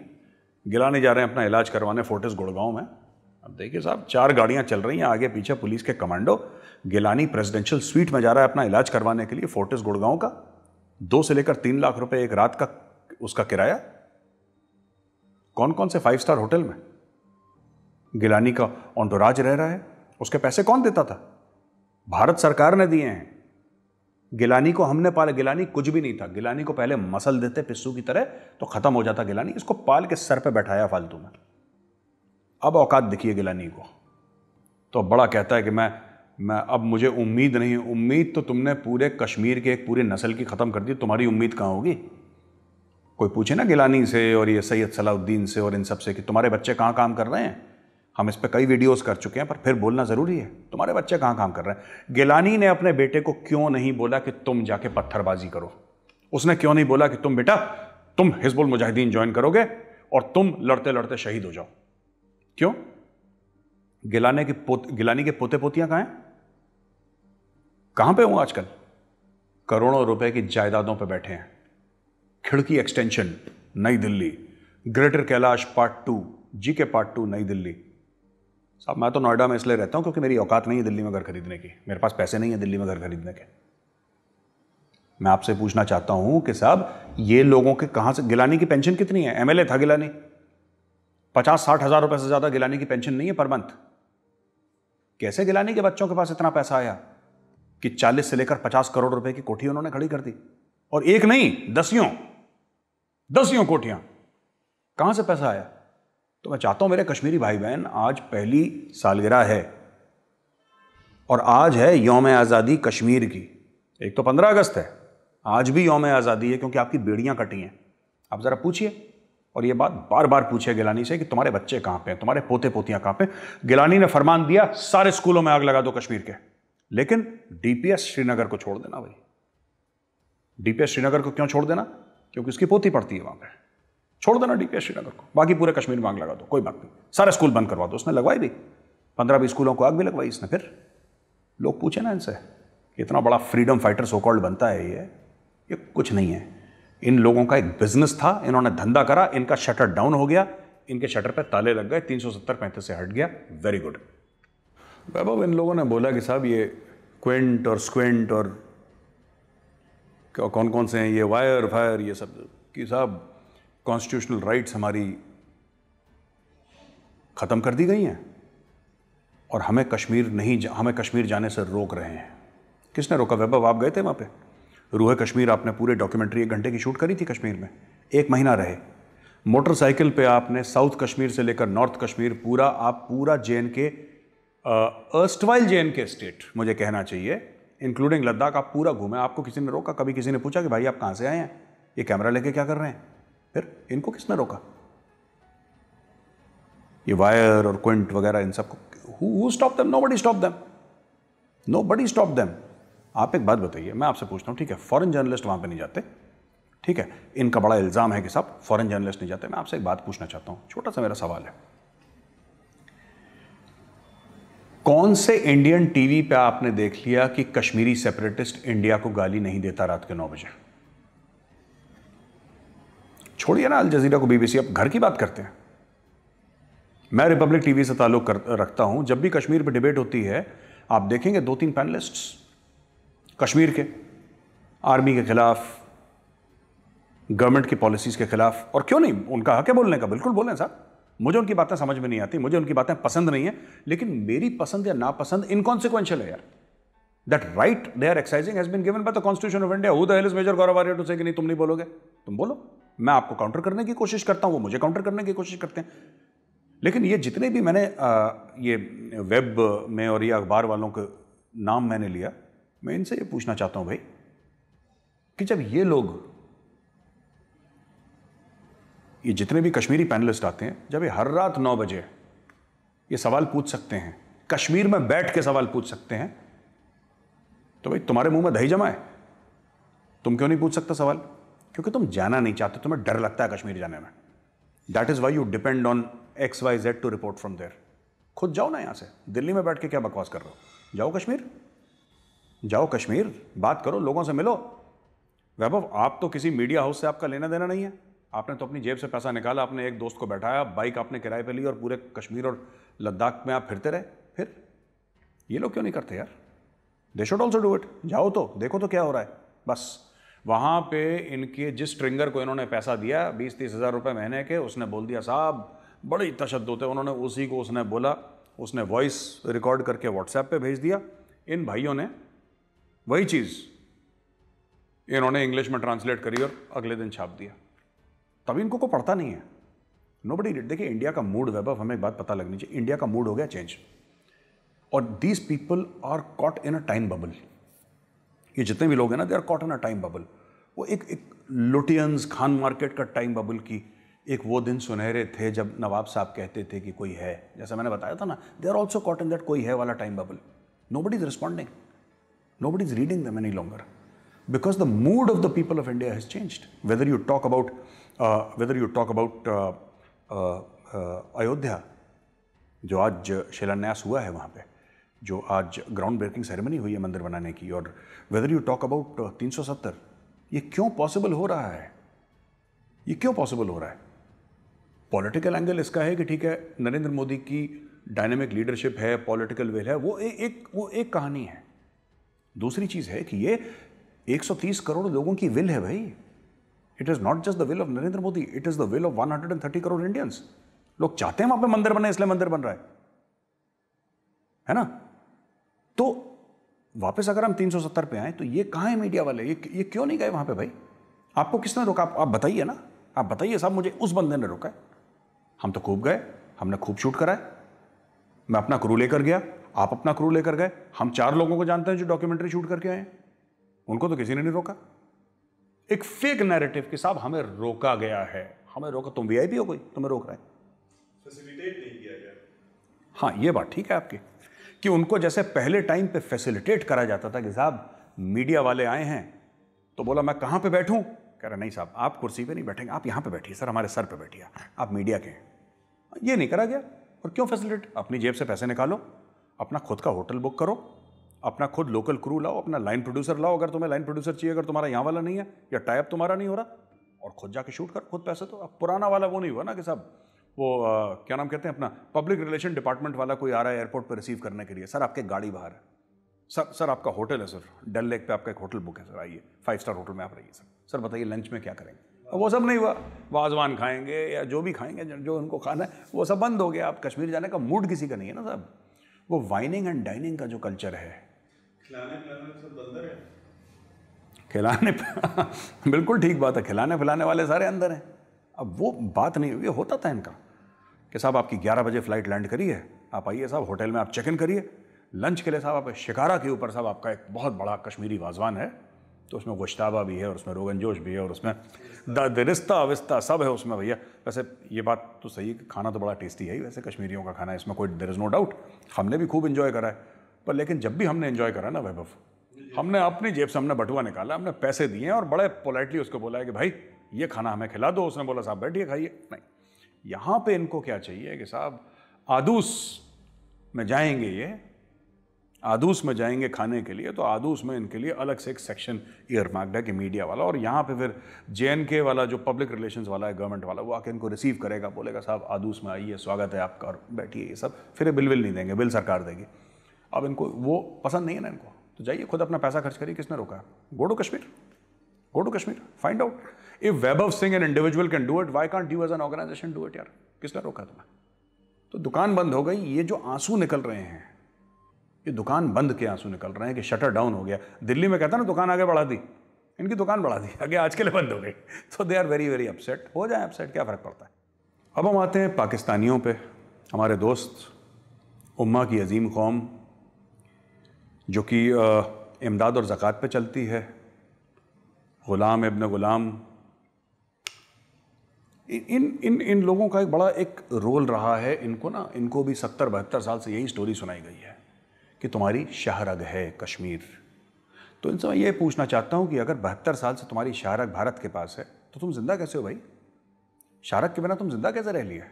गिलानी जा रहे हैं अपना इलाज करवाने फोर्टिस गुड़गांव में अब देखिए साहब चार गाड़ियाँ चल रही हैं आगे पीछे पुलिस के कमांडो गिलानी प्रेसिडेंशियल स्वीट में जा रहा है अपना इलाज करवाने के लिए फोर्टिस गुड़गांव का दो से लेकर तीन लाख रुपए एक रात का उसका किराया कौन कौन से फाइव स्टार होटल में गिलानी का ऑन्टोराज तो रह रहा है उसके पैसे कौन देता था भारत सरकार ने दिए हैं गिलानी को हमने पाला गिलानी कुछ भी नहीं था गिलानी को पहले मसल देते पिस्सू की तरह तो ख़त्म हो जाता गिलानी इसको पाल के सर पे बैठाया फालतू में अब औकात दिखिए गिलानी को तो बड़ा कहता है कि मैं मैं अब मुझे उम्मीद नहीं उम्मीद तो तुमने पूरे कश्मीर के एक पूरी नस्ल की ख़त्म कर दी तुम्हारी उम्मीद कहाँ होगी कोई पूछे ना गिलानी से और ये सैयद सलाउद्दीन से और इन सब से कि तुम्हारे बच्चे कहाँ काम कर रहे हैं हम इस पर कई वीडियोस कर चुके हैं पर फिर बोलना ज़रूरी है तुम्हारे बच्चे कहाँ काम कर रहे हैं गिलानी ने अपने बेटे को क्यों नहीं बोला कि तुम जाके पत्थरबाजी करो उसने क्यों नहीं बोला कि तुम बेटा तुम हिजबुल मुजाहिदीन ज्वाइन करोगे और तुम लड़ते लड़ते शहीद हो जाओ क्यों गिलाने के पोत गिलानी के पोते पोतियां कहाँ हैं कहाँ पे हूँ आजकल करोड़ों रुपए की जायदादों पर बैठे हैं खिड़की एक्सटेंशन नई Delhi greater Kailash part two G K part to नई दिल्ली साहब मैं तो नोएडा में इसलिए रहता हूँ क्योंकि मेरी औकात नहीं है दिल्ली में घर खरीदने की मेरे पास पैसे नहीं है दिल्ली में घर खरीदने के मैं आपसे पूछना चाहता हूँ कि साहब ये लोगों के कहाँ से गिलानी की पेंशन कितनी है एमएलए था गिलानी पचास साठ हज़ार रुपये से ज़्यादा गिलानी की पेंशन नहीं है पर मंथ कैसे गिलानी के बच्चों के पास इतना पैसा आया कि चालीस से लेकर पचास करोड़ रुपए की कोठी उन्होंने खड़ी कर दी और एक नहीं दसियों दसियों कोठियां कहां से पैसा आया तो मैं चाहता हूँ मेरे कश्मीरी भाई बहन आज पहली सालगिरह है और आज है योम आज़ादी कश्मीर की एक तो पंद्रह अगस्त है आज भी योम आज़ादी है क्योंकि आपकी बेड़ियाँ कटी हैं आप ज़रा पूछिए और ये बात बार बार पूछे गिलानी से कि तुम्हारे बच्चे कहाँ पे हैं तुम्हारे पोते पोतियाँ कहाँ पे गिलानी ने फरमान दिया सारे स्कूलों में आग लगा दो कश्मीर के लेकिन डीपीएस श्रीनगर को छोड़ देना भाई डीपीएस श्रीनगर को क्यों छोड़ देना क्योंकि उसकी पोती पड़ती है वहाँ पर छोड़ देना डी श्रीनगर को बाकी पूरे कश्मीर में आग लगा दो कोई बात नहीं सारे स्कूल बंद करवा दो उसने लगवाई भी पंद्रह बीस स्कूलों को आग भी लगवाई इसने फिर लोग पूछे ना इनसे कि इतना बड़ा फ्रीडम फाइटर सोकॉल्ड बनता है ये ये कुछ नहीं है इन लोगों का एक बिजनेस था इन्होंने धंधा करा इनका शटर डाउन हो गया इनके शटर पर ताले लग गए तीन सौ सत्तर पैंतीस से हट गया वेरी गुड वैभव इन लोगों ने बोला कि साहब ये क्वेंट और स्क्वेंट और कौन कौन से हैं ये वायर फायर ये सब कि साहब कॉन्स्टिट्यूशनल राइट्स हमारी ख़त्म कर दी गई हैं और हमें कश्मीर नहीं जा, हमें कश्मीर जाने से रोक रहे हैं किसने रोका वैभव आप गए थे वहाँ पे रूह कश्मीर आपने पूरे डॉक्यूमेंट्री एक घंटे की शूट करी थी कश्मीर में एक महीना रहे मोटरसाइकिल पे आपने साउथ कश्मीर से लेकर नॉर्थ कश्मीर पूरा आप पूरा J and K erstwhile J and K state मुझे कहना चाहिए इंक्लूडिंग लद्दाख आप पूरा घूमे आपको किसी ने रोका कभी किसी ने पूछा कि भाई आप कहाँ से आए हैं ये कैमरा लेके क्या कर रहे हैं फिर इनको किसने रोका ये वायर और क्विंट वगैरह इन सबको stop them nobody stop them nobody stop them आप एक बात बताइए मैं आपसे पूछता हूं ठीक है फॉरेन जर्नलिस्ट वहां पर नहीं जाते ठीक है इनका बड़ा इल्ज़ाम है कि साहब फॉरेन जर्नलिस्ट नहीं जाते मैं आपसे एक बात पूछना चाहता हूं छोटा सा मेरा सवाल है कौन से इंडियन टीवी पे आपने देख लिया कि कश्मीरी सेपरेटिस्ट इंडिया को गाली नहीं देता रात के नौ बजे छोड़िए ना अल जजीरा को बीबीसी अब घर की बात करते हैं मैं रिपब्लिक टीवी से ताल्लुक़ रखता हूं जब भी कश्मीर पर डिबेट होती है आप देखेंगे दो तीन पैनलिस्ट्स कश्मीर के आर्मी के ख़िलाफ़ गवर्नमेंट की पॉलिसीज़ के ख़िलाफ़ और क्यों नहीं उनका हक है बोलने का बिल्कुल बोलें साहब मुझे उनकी बातें समझ में नहीं आती मुझे उनकी बातें पसंद नहीं है लेकिन मेरी पसंद या नापसंद इनकॉन्सिक्वेंशियल है यार that right they are exercising has been given by the constitution of India who the hell is major Gaurav Arya to say कि नहीं तुम नहीं बोलोगे तुम बोलो मैं आपको काउंटर करने की कोशिश करता हूँ वो मुझे काउंटर करने की कोशिश करते हैं लेकिन ये जितने भी मैंने आ, ये वेब में और ये अखबार वालों के नाम मैंने लिया मैं इनसे ये पूछना चाहता हूँ भाई कि जब ये लोग ये जितने भी कश्मीरी पैनलिस्ट आते हैं जब ये हर रात नौ बजे ये सवाल पूछ सकते हैं कश्मीर में बैठ के सवाल पूछ सकते हैं तो भाई तुम्हारे मुंह में दही जमा है तुम क्यों नहीं पूछ सकता सवाल क्योंकि तुम जाना नहीं चाहते तुम्हें डर लगता है कश्मीर जाने में that is why you depend on X Y Z to report from there खुद जाओ ना यहाँ से दिल्ली में बैठ के क्या बकवास कर रहे हो जाओ कश्मीर जाओ कश्मीर बात करो लोगों से मिलो वैभव आप तो किसी मीडिया हाउस से आपका लेना देना नहीं है आपने तो अपनी जेब से पैसा निकाला आपने एक दोस्त को बैठाया बाइक आपने किराए पे ली और पूरे कश्मीर और लद्दाख में आप फिरते रहे फिर ये लोग क्यों नहीं करते यार they should also do it जाओ तो देखो तो क्या हो रहा है बस वहाँ पे इनके जिस ट्रिंगर को इन्होंने पैसा दिया बीस तीस हज़ार रुपये महीने के उसने बोल दिया साहब बड़े तशद होते उन्होंने उसी को उसने बोला उसने वॉइस रिकॉर्ड करके व्हाट्सएप पे भेज दिया इन भाइयों ने वही चीज़ इन्होंने इंग्लिश में ट्रांसलेट करी और अगले दिन छाप दिया तभी इनको को पढ़ता नहीं है नो बडी देखिए इंडिया का मूड वैभव हमें एक बात पता लगनी चाहिए इंडिया का मूड हो गया चेंज और these people are caught in a time bubble ये जितने भी लोग हैं ना they are caught in a time bubble वो एक एक लुटियंस खान मार्केट का टाइम बबल की एक वो दिन सुनहरे थे जब नवाब साहब कहते थे कि कोई है जैसा मैंने बताया था ना they are also caught in that कोई है वाला time bubble nobody is responding nobody is reading the many longer because the mood of the people of India has change whether you talk about whether you talk about Ayodhya जो आज शिलान्यास हुआ है वहाँ पर जो आज ग्राउंड ब्रेकिंग सेरेमनी हुई है मंदिर बनाने की और वेदर यू टॉक अबाउट 370 ये क्यों पॉसिबल हो रहा है ये क्यों पॉसिबल हो रहा है पॉलिटिकल एंगल इसका है कि ठीक है नरेंद्र मोदी की डायनेमिक लीडरशिप है पॉलिटिकल विल है वो ए, एक वो एक कहानी है दूसरी चीज़ है कि ये 130 करोड़ लोगों की विल है भाई it is not just the will of Narendra Modi it is the will of 130 crore Indians लोग चाहते हैं वहां पे मंदिर बने इसलिए मंदिर बन रहा है है ना तो वापस अगर हम 370 पे आए तो ये कहाँ है मीडिया वाले ये ये क्यों नहीं गए वहाँ पे भाई आपको किसने रोका आप, आप बताइए ना आप बताइए साहब मुझे उस बंदे ने रोका है हम तो खूब गए हमने खूब शूट कराया मैं अपना क्रू लेकर गया आप अपना क्रू लेकर गए हम चार लोगों को जानते हैं जो डॉक्यूमेंट्री शूट करके आए हैं उनको तो किसी ने नहीं रोका एक फेक नैरेटिव के साहब हमें रोका गया है हमें रोका तुम वी हो कोई तुम्हें रोक रहे हैं फैसिलिटेट नहीं किया गया हाँ ये बात ठीक है आपकी कि उनको जैसे पहले टाइम पे फैसिलिटेट करा जाता था कि साहब मीडिया वाले आए हैं तो बोला मैं कहाँ पे बैठूं कह रहा नहीं साहब आप कुर्सी पे नहीं बैठेंगे आप यहाँ पे बैठिए सर हमारे सर पे बैठिए आप मीडिया के हैं ये नहीं करा गया और क्यों फैसिलिटेट अपनी जेब से पैसे निकालो अपना खुद का होटल बुक करो अपना खुद लोकल क्रू लाओ अपना लाइन प्रोड्यूसर लाओ अगर तुम्हें लाइन प्रोड्यूसर चाहिए अगर तुम्हारा यहाँ वाला नहीं है या टाइप तुम्हारा नहीं हो रहा और खुद जाके शूट कर खुद पैसे तो अब पुराना वाला वो नहीं हुआ ना कि साहब वो आ, क्या नाम कहते हैं अपना पब्लिक रिलेशन डिपार्टमेंट वाला कोई आ रहा है एयरपोर्ट पर रिसीव करने के लिए सर आपके गाड़ी बाहर है सर सर आपका होटल है सर डल लेक पे आपका एक होटल बुक है सर आइए फाइव स्टार होटल में आप रहिए सर सर बताइए लंच में क्या करेंगे वो सब नहीं हुआ वाजवान खाएंगे या जो भी खाएंगे जो उनको खाना है वो सब बंद हो गया आप कश्मीर जाने का मूड किसी का नहीं है ना सर वो वाइनिंग एंड डाइनिंग का जो कल्चर है खिलाने बिल्कुल ठीक बात है खिलाने पिलाने वाले सारे अंदर हैं अब वो बात नहीं हुई होता था इनका कि साहब आपकी 11 बजे फ्लाइट लैंड करी है आप आइए साहब होटल में आप चेक इन करिए लंच के लिए साहब आप शिकारा के ऊपर साहब आपका एक बहुत बड़ा कश्मीरी वाजवान है तो उसमें गोश्ताबा भी है और उसमें रोगन जोश भी है और उसमें रिश्ता विस्ता सब है उसमें भैया वैसे ये बात तो सही है कि खाना तो बड़ा टेस्टी है ही वैसे कश्मीरियों का खाना है इसमें कोई देर इज़ नो डाउट हमने भी खूब इन्जॉय करा है पर लेकिन जब भी हमने इन्जॉय करा ना वैभव हमने अपनी जेब से हमने बटुआ निकाला हमने पैसे दिए और बड़े पोलाइटली उसको बोला है कि भाई ये खाना हमें खिला दो उसने बोला साहब बैठिए खाइए नहीं यहां पे इनको क्या चाहिए कि साहब आदूस में जाएंगे ये आदूस में जाएंगे खाने के लिए तो आदूस में इनके लिए अलग से एक सेक्शन ईयर है कि मीडिया वाला और यहाँ पे फिर जे वाला जो पब्लिक रिलेशंस वाला है गवर्नमेंट वाला वो आके इनको रिसीव करेगा बोलेगा साहब आदूस में आइए स्वागत है आपका और बैठिए ये सब फिर बिल विल नहीं देंगे बिल सरकार देगी अब इनको वो पसंद नहीं है ना इनको तो जाइए खुद अपना पैसा खर्च करिए किसने रोका go to Kashmir go to Kashmir find out if Vaibhav Singh an individual can do it why can't you as an organisation do it यार किसने रोका तुम्हें तो दुकान बंद हो गई ये जो आंसू निकल रहे हैं ये दुकान बंद के आंसू निकल रहे हैं कि शटर डाउन हो गया दिल्ली में कहता ना दुकान आगे बढ़ा दी इनकी दुकान बढ़ा दी आगे आज के लिए बंद हो गई तो they are very very upset हो जाए अपसेट क्या फ़र्क पड़ता है अब हम आते हैं पाकिस्तानियों पे हमारे दोस्त उम्मा की अजीम कौम जो कि इमदाद और ज़क़़त पे चलती है ग़ुलाम इबन ग़ुलाम इन इन इन लोगों का एक बड़ा एक रोल रहा है इनको ना इनको भी सत्तर बहत्तर साल से यही स्टोरी सुनाई गई है कि तुम्हारी शाहरग है कश्मीर तो इनसे मैं ये पूछना चाहता हूँ कि अगर बहत्तर साल से तुम्हारी शाहरग भारत के पास है तो तुम जिंदा कैसे हो भाई शाहरग के बिना तुम जिंदा कैसे रह लिए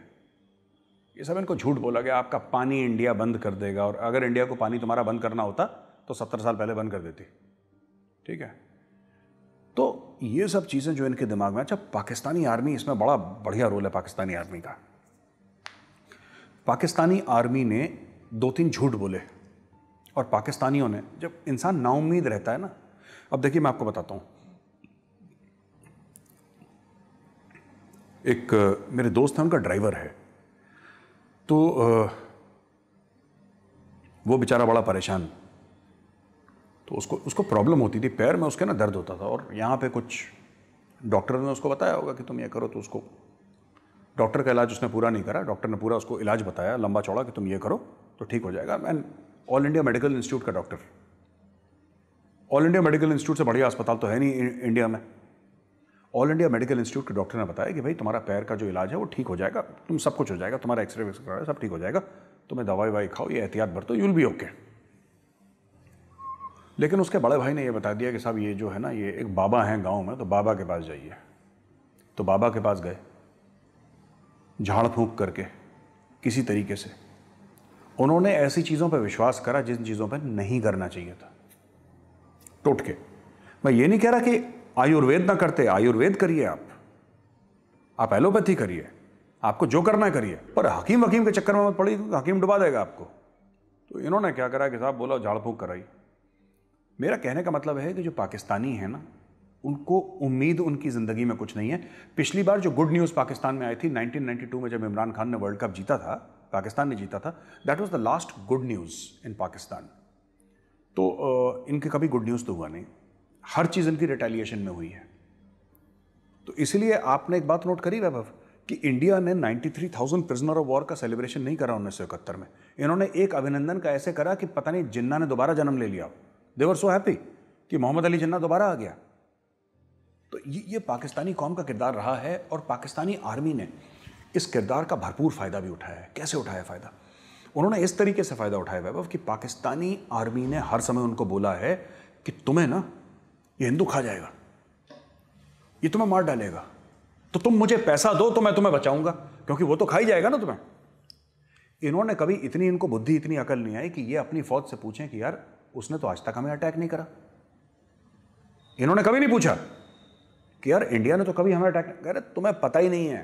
ये सब इनको झूठ बोला गया आपका पानी इंडिया बंद कर देगा और अगर इंडिया को पानी तुम्हारा बंद करना होता तो सत्तर साल पहले बंद कर देती ठीक है तो ये सब चीज़ें जो इनके दिमाग में अच्छा पाकिस्तानी आर्मी इसमें बड़ा बढ़िया रोल है पाकिस्तानी आर्मी का पाकिस्तानी आर्मी ने दो तीन झूठ बोले और पाकिस्तानियों ने जब इंसान नाउमीद रहता है ना अब देखिए मैं आपको बताता हूँ एक मेरे दोस्त हैं उनका ड्राइवर है तो वो बेचारा बड़ा परेशान तो उसको उसको प्रॉब्लम होती थी पैर में उसके ना दर्द होता था और यहाँ पे कुछ डॉक्टर ने उसको बताया होगा कि तुम ये करो तो उसको डॉक्टर का इलाज उसने पूरा नहीं करा डॉक्टर ने पूरा उसको इलाज बताया लंबा चौड़ा कि तुम ये करो तो ठीक हो जाएगा and all India medical institute का doctor all India medical institute से बढ़िया अस्पताल तो है नहीं इंडिया में ऑल इंडिया मेडिकल इंस्टीट्यूट के डॉक्टर ने बताया कि भाई तुम्हारा पैर का जो इलाज है वो ठीक हो जाएगा तुम सब कुछ हो जाएगा तुम्हारा एक्सरे वगैरह सब ठीक हो जाएगा तुम्हें दवाई वाई खाओ ये एहतियात बरतो यूल भी ओके okay. लेकिन उसके बड़े भाई ने ये बता दिया कि साहब ये जो है ना ये एक बाबा हैं गांव में तो बाबा के पास जाइए तो बाबा के पास गए झाड़ फूँक करके किसी तरीके से उन्होंने ऐसी चीज़ों पर विश्वास करा जिन चीज़ों पर नहीं करना चाहिए था टोटके के मैं ये नहीं कह रहा कि आयुर्वेद ना करते आयुर्वेद करिए आप आप एलोपैथी करिए आपको जो करना है करिए पर हकीम वकीम के चक्कर में मत पड़ी हकीम डुबा देगा आपको तो इन्होंने क्या करा कि साहब बोला झाड़ फूँक कराई मेरा कहने का मतलब है कि जो पाकिस्तानी है ना उनको उम्मीद उनकी ज़िंदगी में कुछ नहीं है पिछली बार जो गुड न्यूज़ पाकिस्तान में आई थी 1992 में जब इमरान खान ने वर्ल्ड कप जीता था पाकिस्तान ने जीता था that was the last good news in Pakistan तो इनके कभी गुड न्यूज़ तो हुआ नहीं हर चीज़ इनकी रिटेलिएशन में हुई है तो इसलिए आपने एक बात नोट करी वैभव कि इंडिया ने 93,000 प्रिजनर ऑफ वॉर का सेलिब्रेशन नहीं करा उन्नीस में इन्होंने एक अभिनंदन का ऐसे करा कि पता नहीं जिन्ना ने दोबारा जन्म ले लिया देवर सो हैप्पी कि मोहम्मद अली जिन्ना दोबारा आ गया तो ये ये पाकिस्तानी कौम का किरदार रहा है और पाकिस्तानी आर्मी ने इस किरदार का भरपूर फ़ायदा भी उठाया है कैसे उठाया फ़ायदा उन्होंने इस तरीके से फ़ायदा उठाया वैभव कि पाकिस्तानी आर्मी ने हर समय उनको बोला है कि तुम्हें ना ये हिंदू खा जाएगा ये तुम्हें मार डालेगा तो तुम मुझे पैसा दो तो मैं तुम्हें बचाऊंगा क्योंकि वो तो खा ही जाएगा ना तुम्हें इन्होंने कभी इतनी इनको बुद्धि इतनी अकल नहीं आई कि ये अपनी फौज से पूछें कि यार उसने तो आज तक हमें अटैक नहीं करा इन्होंने कभी नहीं पूछा कि यार इंडिया ने तो कभी हमें अटैक कह रहे तुम्हें पता ही नहीं है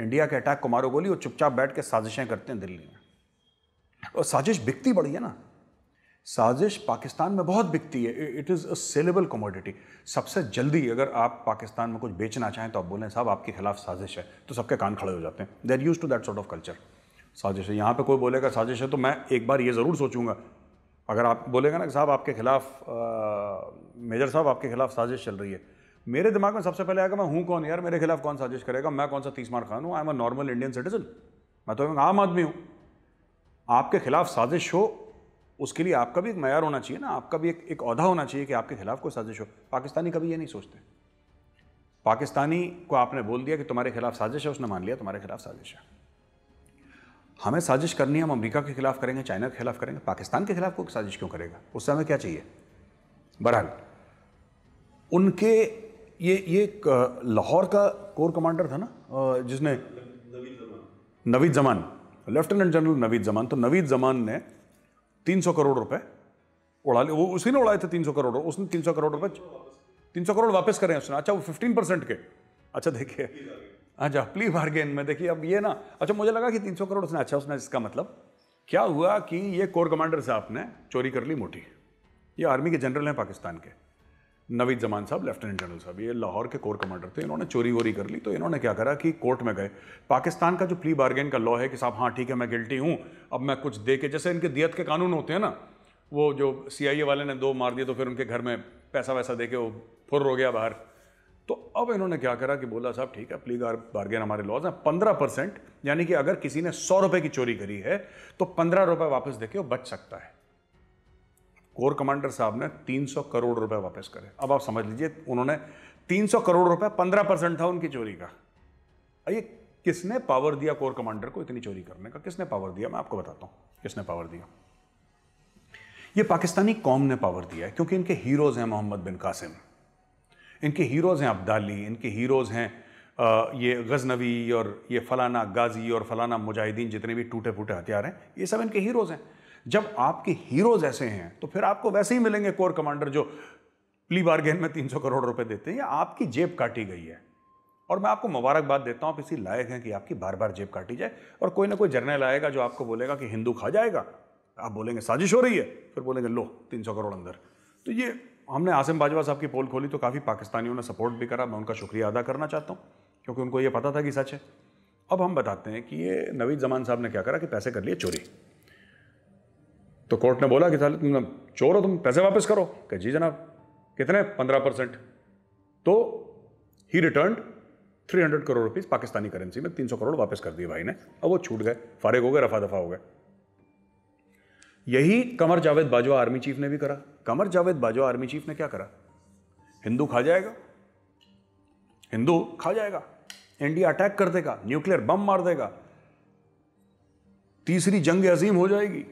इंडिया के अटैक को मारो गोली और चुपचाप बैठ के साजिशें करते हैं दिल्ली में और साजिश बिकती बड़ी है ना साजिश पाकिस्तान में बहुत बिकती है it is a saleable commodity सबसे जल्दी अगर आप पाकिस्तान में कुछ बेचना चाहें तो आप बोलें साहब आपके खिलाफ साजिश है तो सबके कान खड़े हो जाते हैं they're used to that sort of culture साजिश है यहाँ पे कोई बोलेगा साजिश है तो मैं एक बार ये ज़रूर सोचूंगा अगर आप बोलेगा ना कि साहब आपके खिलाफ मेजर साहब आपके खिलाफ साजिश चल रही है मेरे दिमाग में सबसे पहले आएगा मैं हूँ कौन यार मेरे खिलाफ कौन साजिश करेगा मैं कौन सा तीस मार खान हूँ I am a normal Indian citizen मैं तो एक आम आदमी हूँ आपके खिलाफ साजिश हो उसके लिए आपका भी एक मैार होना चाहिए ना आपका भी एक एक अहदा होना चाहिए कि आपके खिलाफ कोई साजिश हो पाकिस्तानी कभी ये नहीं सोचते पाकिस्तानी को आपने बोल दिया कि तुम्हारे खिलाफ साजिश है उसने मान लिया तुम्हारे खिलाफ साजिश है हमें साजिश करनी है हम अमेरिका के खिलाफ करेंगे चाइना के खिलाफ करेंगे पाकिस्तान के खिलाफ कोई साजिश क्यों करेगा उस समय क्या चाहिए बहरहाल उनके ये ये लाहौर का कोर कमांडर था ना जिसने नवीद जमान लेफ्टिनेंट जनरल नवीद जमान तो नवीद जमान ने 300 करोड़ रुपए उड़ा लिए वो उसी ने उड़ाए थे 300 करोड़ उसने 300 करोड़ रुपए 300 करोड़ वापस करें उसने अच्छा वो 15 परसेंट के अच्छा देखिए अच्छा प्ली बार्गेन में देखिए अब ये ना अच्छा मुझे लगा कि तीन सौ करोड़ उसने अच्छा उसने इसका मतलब क्या हुआ कि ये कोर कमांडर साहब ने चोरी कर ली मोटी ये आर्मी के जनरल हैं पाकिस्तान के नवीद जमान साहब लेफ्टिनेंट जनरल साहब ये लाहौर के कोर कमांडर थे इन्होंने चोरी वोरी कर ली तो इन्होंने क्या करा कि कोर्ट में गए पाकिस्तान का जो प्ली बार्गेन का लॉ है कि साहब हाँ ठीक है मैं गिल्टी हूँ अब मैं कुछ दे के जैसे इनके दियत के कानून होते हैं ना वो जो सी वाले ने दो मार दिए तो फिर उनके घर में पैसा वैसा दे के वो फुर हो गया बाहर तो अब इन्होंने क्या करा कि बोला साहब ठीक है प्ली बार्गेन हमारे लॉज हैं पंद्रह परसेंट यानी कि अगर किसी ने सौ रुपए की चोरी करी है तो पंद्रह रुपए वापस देके वो बच सकता है कोर कमांडर साहब ने तीन सौ करोड़ रुपए वापस करे अब आप समझ लीजिए उन्होंने तीन सौ करोड़ रुपए पंद्रह परसेंट था उनकी चोरी का ये किसने पावर दिया कोर कमांडर को इतनी चोरी करने का किसने पावर दिया मैं आपको बताता हूँ किसने पावर दिया ये पाकिस्तानी कौम ने पावर दिया है क्योंकि इनके हीरोज हैं मोहम्मद बिन कासिम इनके हीरोज़ हैं अब्दाली इनके हीरोज़ हैं ये गजनवी और ये फ़लाना गाजी और फ़लाना मुजाहिदीन जितने भी टूटे फूटे हथियार हैं ये सब इनके हीरोज़ हैं जब आपके हीरोज़ ऐसे हैं तो फिर आपको वैसे ही मिलेंगे कोर कमांडर जो प्ली बारगेन में तीन करोड़ रुपये देते हैं या आपकी जेब काटी गई है और मैं आपको मुबारकबाद देता हूँ आप इसी लायक हैं कि आपकी बार बार जेब काटी जाए और कोई ना कोई जर्नल आएगा जो आपको बोलेगा कि हिंदू खा जाएगा आप बोलेंगे साजिश हो रही है फिर बोलेंगे लो तीन सौ करोड़ अंदर तो ये हमने आसिम बाजवा साहब की पोल खोली तो काफ़ी पाकिस्तानियों ने सपोर्ट भी करा मैं उनका शुक्रिया अदा करना चाहता हूँ क्योंकि उनको ये पता था कि सच है अब हम बताते हैं कि ये नवीद जमान साहब ने क्या करा कि पैसे कर लिए चोरी तो कोर्ट ने बोला कि साले तुम चोर हो तुम पैसे वापस करो कह जी जनाब कितने पंद्रह परसेंट तो ही return three hundred crore rupees Pakistani currency में तीन सौ करोड़ वापस कर दिए भाई ने अब वो छूट गए फारिग हो गए रफा दफा हो गए यही कमर जावेद बाजवा आर्मी चीफ ने भी करा कमर जावेद बाजवा आर्मी चीफ ने क्या करा हिंदू खा जाएगा हिंदू खा जाएगा इंडिया अटैक कर देगा न्यूक्लियर बम मार देगा तीसरी जंग अजीम हो जाएगी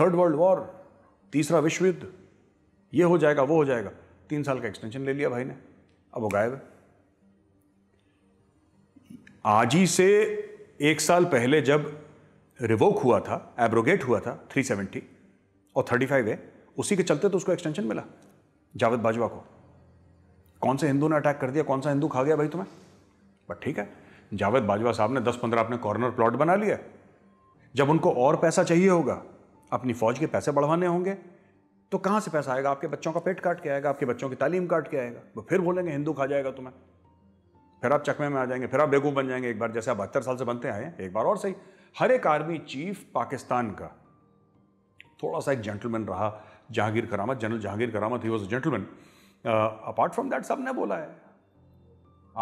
थर्ड वर्ल्ड वॉर तीसरा विश्व युद्ध ये हो जाएगा वो हो जाएगा तीन साल का एक्सटेंशन ले लिया भाई ने अब वो गायब है आज ही से एक साल पहले जब रिवोक हुआ था एब्रोगेट हुआ था 370 और 35 ए उसी के चलते तो उसको एक्सटेंशन मिला जावेद बाजवा को कौन से हिंदू ने अटैक कर दिया कौन सा हिंदू खा गया भाई तुम्हें बट ठीक है जावेद बाजवा साहब ने दस पंद्रह अपने कॉर्नर प्लॉट बना लिया जब उनको और पैसा चाहिए होगा अपनी फौज के पैसे बढ़वाने होंगे तो कहाँ से पैसा आएगा आपके बच्चों का पेट काट के आएगा आपके बच्चों की तालीम काट के आएगा वो फिर बोलेंगे हिंदू खा जाएगा तुम्हें फिर आप चकमे में आ जाएंगे फिर आप बेगू बन जाएंगे एक बार जैसे आप बहत्तर साल से बनते आए हैं एक बार और सही हर एक आर्मी चीफ पाकिस्तान का थोड़ा सा एक जेंटलमैन रहा जहांगीर करामत general Jehangir Karamat he was gentleman apart from that सब ने बोला है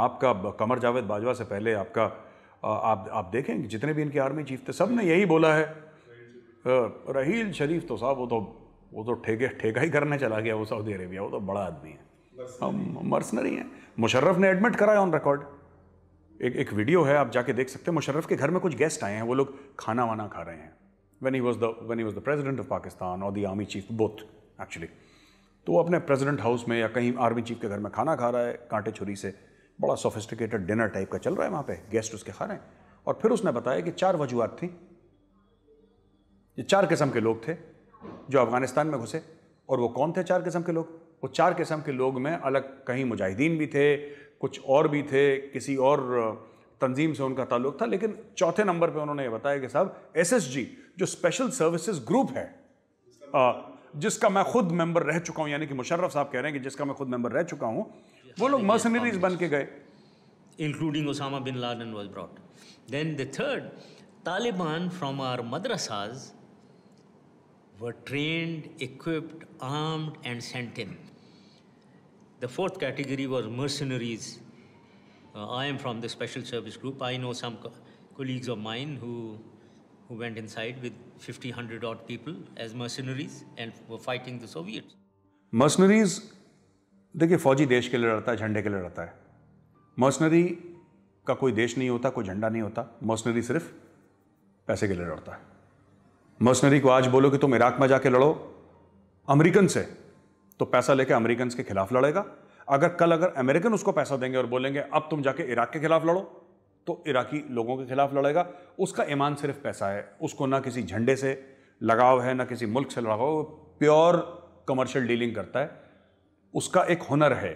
आपका कमर जावेद बाजवा से पहले आपका uh, आप आप देखेंगे जितने भी इनके आर्मी चीफ थे सब ने यही बोला है uh, रहील शरीफ तो साहब वो तो वो तो ठेके ठेका ही करने चला गया वो सऊदी अरेबिया वो तो बड़ा आदमी है हम मर्सनरी हैं मुशर्रफ ने एडमिट कराया ऑन रिकॉर्ड एक एक वीडियो है आप जाके देख सकते हैं मुशर्रफ के घर में कुछ गेस्ट आए हैं वो लोग खाना वाना खा रहे हैं when he was the when he was the president of Pakistan और the army chief both actually तो वो अपने प्रेजिडेंट हाउस में या कहीं आर्मी चीफ के घर में खाना खा रहा है कांटे छुरी से बड़ा सोफिस्टिकेटेड डिनर टाइप का चल रहा है वहाँ पे गेस्ट उसके खा रहे हैं और फिर उसने बताया कि चार वजूहत थी ये चार किस्म के लोग थे जो अफगानिस्तान में घुसे और वो कौन थे चार किस्म के लोग वो चार किस्म के लोग में अलग कहीं मुजाहिदीन भी थे कुछ और भी थे किसी और तंजीम से उनका ताल्लुक था लेकिन चौथे नंबर पे उन्होंने ये बताया कि साहब एसएसजी जो स्पेशल सर्विसेज ग्रुप है आ, जिसका मैं खुद मेंबर रह चुका हूँ यानी कि मुशर्रफ साहब कह रहे हैं कि जिसका मैं खुद मेंबर रह चुका हूँ वो लोग मर्सनरीज बन के गए including Osama bin Laden was brought then the third Taliban from our madrasas we trained equipped armed and sent The fourth category was mercenaries. Uh, I am from the special service group. I know some co colleagues of mine who, who went inside with 50, 100 odd people as mercenaries and were fighting the Soviets. Mercenaries, देखिए फौजी देश के लिए लड़ता है झंडे के लिए लड़ता है मर्सनरी का कोई देश नहीं होता कोई झंडा नहीं होता मर्सनरी सिर्फ पैसे के लिए लड़ता है मर्सनरी को आज बोलो कि तुम इराक में जाके लड़ो अमेरिकन से तो पैसा लेकर अमेरिकन के खिलाफ लड़ेगा अगर कल अगर अमेरिकन उसको पैसा देंगे और बोलेंगे अब तुम जाके इराक के खिलाफ लड़ो तो इराकी लोगों के खिलाफ लड़ेगा उसका ईमान सिर्फ पैसा है उसको ना किसी झंडे से लगाव है ना किसी मुल्क से लगाव प्योर कमर्शियल डीलिंग करता है उसका एक हुनर है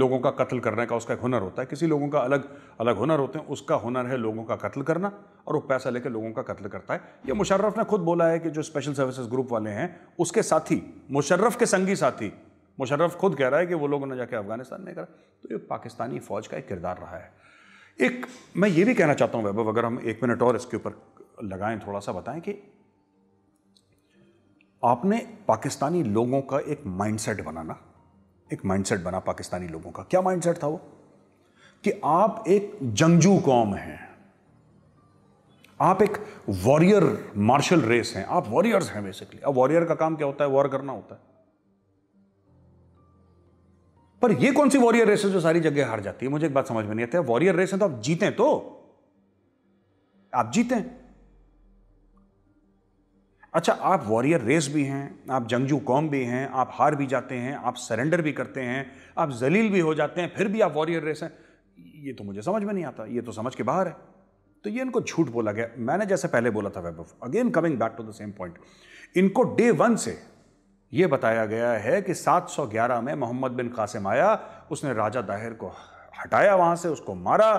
लोगों का कत्ल करने का उसका एक हुनर होता है किसी लोगों का अलग अलग हुनर होते हैं उसका हुनर है लोगों का कत्ल करना और वो पैसा लेकर लोगों का कत्ल करता है ये मुशर्रफ ने खुद बोला है कि जो स्पेशल सर्विसेज ग्रुप वाले हैं उसके साथी मुशर्रफ के संगी साथी मुशर्रफ खुद कह रहा है कि वो लोगों ने जाके अफगानिस्तान में करा तो ये पाकिस्तानी फ़ौज का एक किरदार रहा है एक मैं ये भी कहना चाहता हूँ वैभव अगर हम एक मिनट और इसके ऊपर लगाएं थोड़ा सा बताएं कि आपने पाकिस्तानी लोगों का एक माइंडसेट बनाना एक माइंडसेट बना पाकिस्तानी लोगों का क्या माइंडसेट था वो कि आप एक जंगजू कौम हैं आप एक वॉरियर मार्शल रेस हैं आप वॉरियर्स हैं बेसिकली अब वॉरियर का काम क्या होता है वॉर करना होता है पर ये कौन सी वॉरियर रेस है जो सारी जगह हार जाती है मुझे एक बात समझ में नहीं आती है वॉरियर रेस है तो आप जीते तो आप जीते अच्छा आप वॉरियर रेस भी हैं आप जंगजू कौम भी हैं आप हार भी जाते हैं आप सरेंडर भी करते हैं आप जलील भी हो जाते हैं फिर भी आप वॉरियर रेस हैं ये तो मुझे समझ में नहीं आता ये तो समझ के बाहर है तो ये इनको झूठ बोला गया मैंने जैसे पहले बोला था Vaibhav again coming back to the same point इनको डे वन से ये बताया गया है कि 711 में मोहम्मद बिन कासिम आया उसने राजा दाहिर को हटाया वहाँ से उसको मारा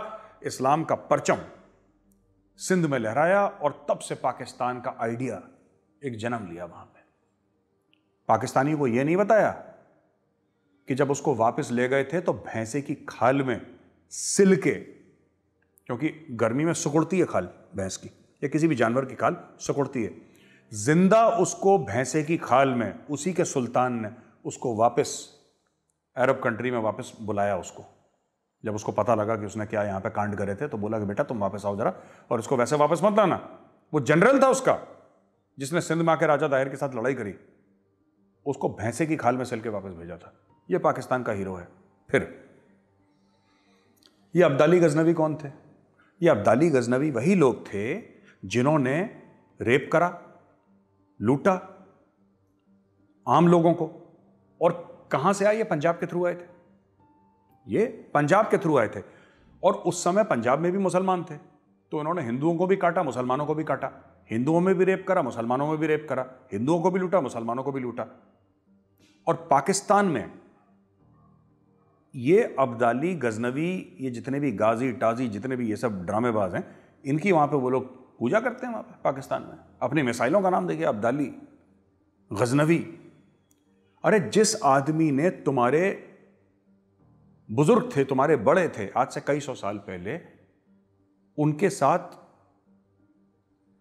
इस्लाम का परचम सिंध में लहराया और तब से पाकिस्तान का आइडिया एक जन्म लिया वहां पे पाकिस्तानियों को यह नहीं बताया कि जब उसको वापस ले गए थे तो भैंसे की खाल में सिल के क्योंकि गर्मी में सुकुड़ती है खाल भैंस की या किसी भी जानवर की खाल सुकुड़ती है जिंदा उसको भैंसे की खाल में उसी के सुल्तान ने उसको वापस अरब कंट्री में वापस बुलाया उसको जब उसको पता लगा कि उसने क्या यहां पे कांड करे थे तो बोला कि बेटा तुम वापस आओ जरा और उसको वैसे वापस मत लाना वो जनरल था उसका जिसने सिंध माँ के राजा दायर के साथ लड़ाई करी उसको भैंसे की खाल में सिल के वापस भेजा था यह पाकिस्तान का हीरो है फिर यह अब्दाली गजनवी कौन थे ये अब्दाली गजनवी वही लोग थे जिन्होंने रेप करा लूटा आम लोगों को और कहां से आए ये पंजाब के थ्रू आए थे ये पंजाब के थ्रू आए थे और उस समय पंजाब में भी मुसलमान थे तो इन्होंने हिंदुओं को भी काटा मुसलमानों को भी काटा हिंदुओं में भी रेप करा मुसलमानों में भी रेप करा हिंदुओं को भी लूटा मुसलमानों को भी लूटा और पाकिस्तान में ये अब्दाली गजनवी ये जितने भी गाजी टाजी जितने भी ये सब ड्रामेबाज हैं इनकी वहाँ पे वो लोग पूजा करते हैं वहाँ पे पाकिस्तान में अपने मिसाइलों का नाम देखिए अब्दाली गजनवी अरे जिस आदमी ने तुम्हारे बुजुर्ग थे तुम्हारे बड़े थे आज से कई सौ साल पहले उनके साथ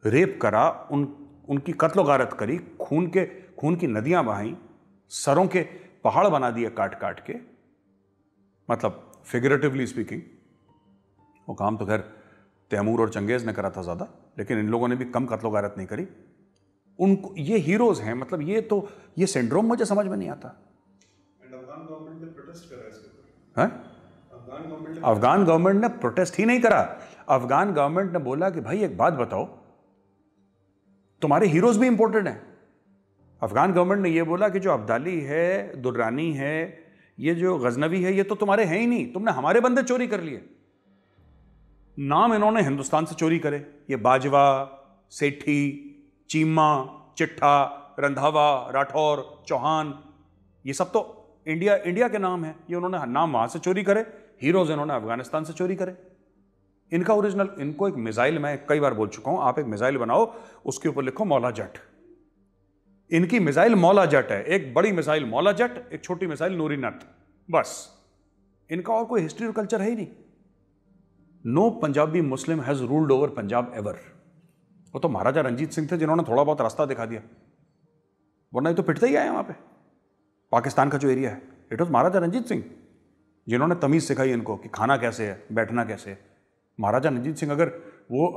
रेप करा उन उनकी कत्ल गारत करी खून के खून की नदियां बहाई सरों के पहाड़ बना दिए काट काट के मतलब फिगरेटिवली स्पीकिंग वो काम तो खैर तैमूर और चंगेज़ ने करा था ज़्यादा लेकिन इन लोगों ने भी कम कत्लो गारत नहीं करी उनको ये हीरोज हैं मतलब ये तो ये सिंड्रोम मुझे समझ में नहीं आता है अफगान गवर्नमेंट ने प्रोटेस्ट हाँ? ही नहीं करा अफगान गवर्नमेंट ने बोला कि भाई एक बात बताओ तुम्हारे हीरोज भी इंपॉर्टेंट हैं अफगान गवर्नमेंट ने यह बोला कि जो अब्दाली है दुर्रानी है ये जो गजनवी है ये तो तुम्हारे हैं ही नहीं तुमने हमारे बंदे चोरी कर लिए नाम इन्होंने हिंदुस्तान से चोरी करे ये बाजवा सेठी चीमा चिट्ठा रंधावा राठौर चौहान ये सब तो इंडिया इंडिया के नाम है ये उन्होंने नाम वहाँ से चोरी करे हीरोज़ इन्होंने अफगानिस्तान से चोरी करे इनका ओरिजिनल इनको एक मिसाइल मैं कई बार बोल चुका हूं आप एक मिसाइल बनाओ उसके ऊपर लिखो मौला जट इनकी मिसाइल मौला जट है एक बड़ी मिसाइल मौला जट एक छोटी मिसाइल नूरी नट बस इनका और कोई हिस्ट्री और कल्चर है ही नहीं no Punjabi Muslim has ruled over Punjab ever वो तो महाराजा रंजीत सिंह थे जिन्होंने थोड़ा बहुत रास्ता दिखा दिया वरना ये तो पिटते ही आए वहां पे पाकिस्तान का जो एरिया है इट वॉज महाराजा रंजीत सिंह जिन्होंने तमीज़ सिखाई इनको कि खाना कैसे है बैठना कैसे है महाराजा रणजीत सिंह अगर वो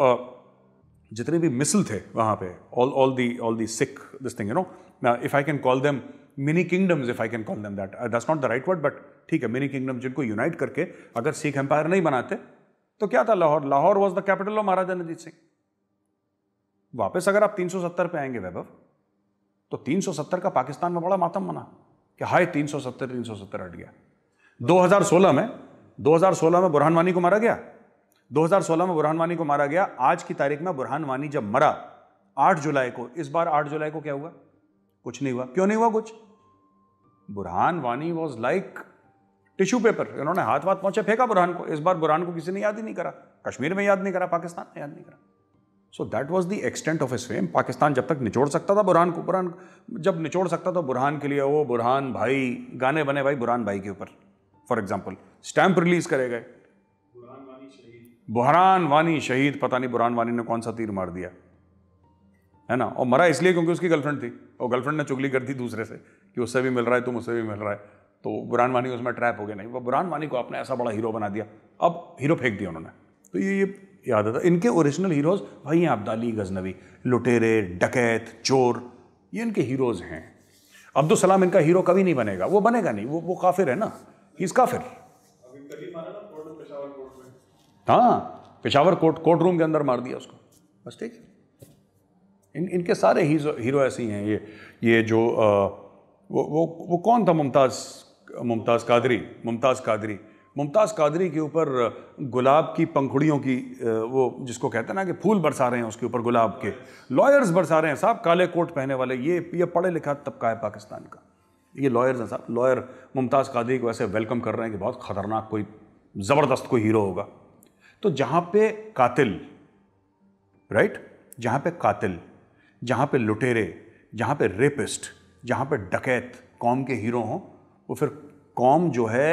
जितने भी मिसल थे वहाँ पे all all the all the Sikh this thing you know if I can call them mini kingdoms if I can call them that that's not the right word but ठीक है मिनी किंगडम जिनको यूनाइट करके अगर सिख एम्पायर नहीं बनाते तो क्या था Lahore Lahore was the capital of Maharaja Ranjit Singh वापस अगर आप 370 पे आएंगे वैभव तो 370 का पाकिस्तान में बड़ा मातम मना कि हाय 370 370 हट गया 2016 में 2016 में बुरहान वानी को मारा गया 2016 में बुरहान वानी को मारा गया आज की तारीख में बुरहान वानी जब मरा 8 जुलाई को इस बार 8 जुलाई को क्या हुआ कुछ नहीं हुआ क्यों नहीं हुआ कुछ बुरहान वानी वॉज लाइक टिश्यू पेपर इन्होंने हाथ वाथ पहुंचे फेंका बुरहान को इस बार बुरहान को किसी ने याद ही नहीं करा कश्मीर में याद नहीं करा पाकिस्तान में याद नहीं करा so that was the extent of his fame Pakistan जब तक निचोड़ सकता था बुरहान को बुरहान जब निचोड़ सकता था बुरहान के लिए वो बुरहान भाई गाने बने भाई बुरहान भाई के ऊपर फॉर एग्जाम्पल स्टैंप रिलीज करे गए बुहरान वानी शहीद पता नहीं बुरहान वानी ने कौन सा तीर मार दिया है ना और मरा इसलिए क्योंकि उसकी गर्लफ्रेंड थी और गर्लफ्रेंड ने चुगली कर दी दूसरे से कि उससे भी मिल रहा है तुम उससे भी मिल रहा है तो बुरान वानी उसमें ट्रैप हो गया नहीं वो बुरहान वानी को आपने ऐसा बड़ा हीरो बना दिया अब हीरो फेंक दिया उन्होंने तो ये ये याद आता इनके ओरिजिनल हीरोज़ वही हैं अब्दाली गजनवी लुटेरे डकैत चोर ये इनके हीरोज़ हैं अब्दुल सलाम इनका हीरो कभी नहीं बनेगा वो बनेगा नहीं वो वो काफिर है ना इज़ काफिर हाँ पेशावर कोर्ट कोर्ट रूम के अंदर मार दिया उसको बस ठीक है इन इनके सारे हीरो ऐसे ही हैं ये ये जो आ, वो वो वो कौन था मुमताज़ मुमताज़ कादरी मुमताज़ कादरी मुमताज़ कादरी के ऊपर गुलाब की पंखुड़ियों की वो जिसको कहते हैं ना कि फूल बरसा रहे हैं उसके ऊपर गुलाब के लॉयर्स बरसा रहे हैं साहब काले कोट पहने वाले ये ये पढ़े लिखा तबका है पाकिस्तान का ये लॉयर्स हैं साहब लॉयर मुमताज़ कादरी को ऐसे वेलकम कर रहे हैं कि बहुत ख़तरनाक कोई ज़बरदस्त कोई हीरो होगा तो जहां पे कातिल राइट जहां पे कातिल जहां पे लुटेरे जहां पे रेपिस्ट जहां पे डकैत कौम के हीरो हों वो फिर कौम जो है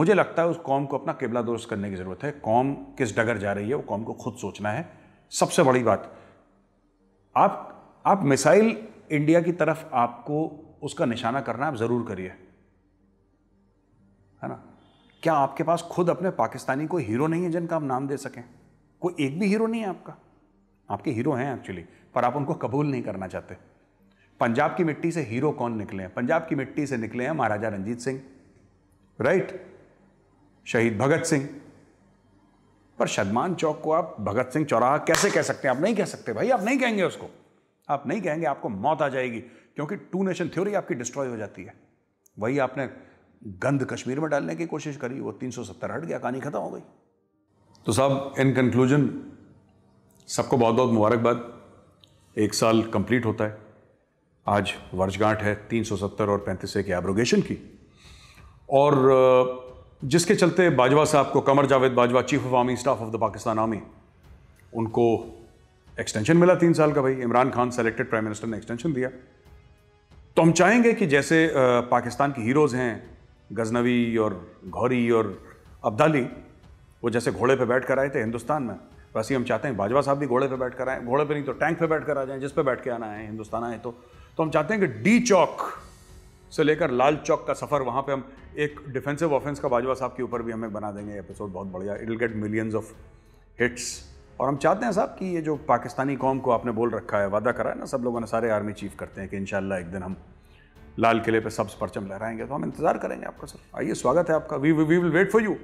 मुझे लगता है उस कौम को अपना केबला दुरुस्त करने की ज़रूरत है कौम किस डगर जा रही है वो कौम को खुद सोचना है सबसे बड़ी बात आप आप मिसाइल इंडिया की तरफ आपको उसका निशाना करना आप ज़रूर करिए क्या आपके पास खुद अपने पाकिस्तानी कोई हीरो नहीं है जिनका आप नाम दे सकें कोई एक भी हीरो नहीं है आपका आपके हीरो हैं एक्चुअली पर आप उनको कबूल नहीं करना चाहते पंजाब की मिट्टी से हीरो कौन निकले हैं पंजाब की मिट्टी से निकले हैं महाराजा रंजीत सिंह राइट शहीद भगत सिंह पर शदमान चौक को आप भगत सिंह चौराहा कैसे कह सकते हैं आप नहीं कह सकते भाई आप नहीं कहेंगे उसको आप नहीं कहेंगे आपको मौत आ जाएगी क्योंकि टू नेशन थ्योरी आपकी डिस्ट्रॉय हो जाती है वही आपने गंद कश्मीर में डालने की कोशिश करी वो 370 हट गया कहानी ख़त्म हो गई तो साहब इन कंक्लूजन सबको बहुत बहुत मुबारकबाद एक साल कंप्लीट होता है आज वर्षगांठ है 370 और पैंतीस के एब्रोगेशन की और जिसके चलते बाजवा साहब को Qamar Javed Bajwa chief of army staff of the Pakistan army उनको एक्सटेंशन मिला तीन साल का भाई Imran Khan selected prime minister ने एक्सटेंशन दिया तो हम चाहेंगे कि जैसे पाकिस्तान के हीरोज़ हैं गजनवी और घौरी और अब्दाली वो जैसे घोड़े पे बैठ कर आए थे हिंदुस्तान में वैसे तो ही हम चाहते हैं बाजवा साहब भी घोड़े पे बैठ कर आए घोड़े पे नहीं तो टैंक पे बैठ कर आ जाएं जिस पे बैठ के आना है हिंदुस्तान आए तो तो हम चाहते हैं कि डी चौक से लेकर लाल चौक का सफ़र वहाँ पे हम एक डिफेंसिव ऑफेंस का बाजवा साहब के ऊपर भी हम एक बना देंगे एपिसोड बहुत बढ़िया it get millions of hits और हम चाहते हैं साहब कि ये जो पाकिस्तानी कौम को आपने बोल रखा है वादा करा है ना सब लोगों ने सारे आर्मी चीफ करते हैं कि इन एक दिन हम लाल किले पे सब्स परचम लहराएंगे तो हम इंतज़ार करेंगे आपका सर आइए स्वागत है आपका we we will wait for you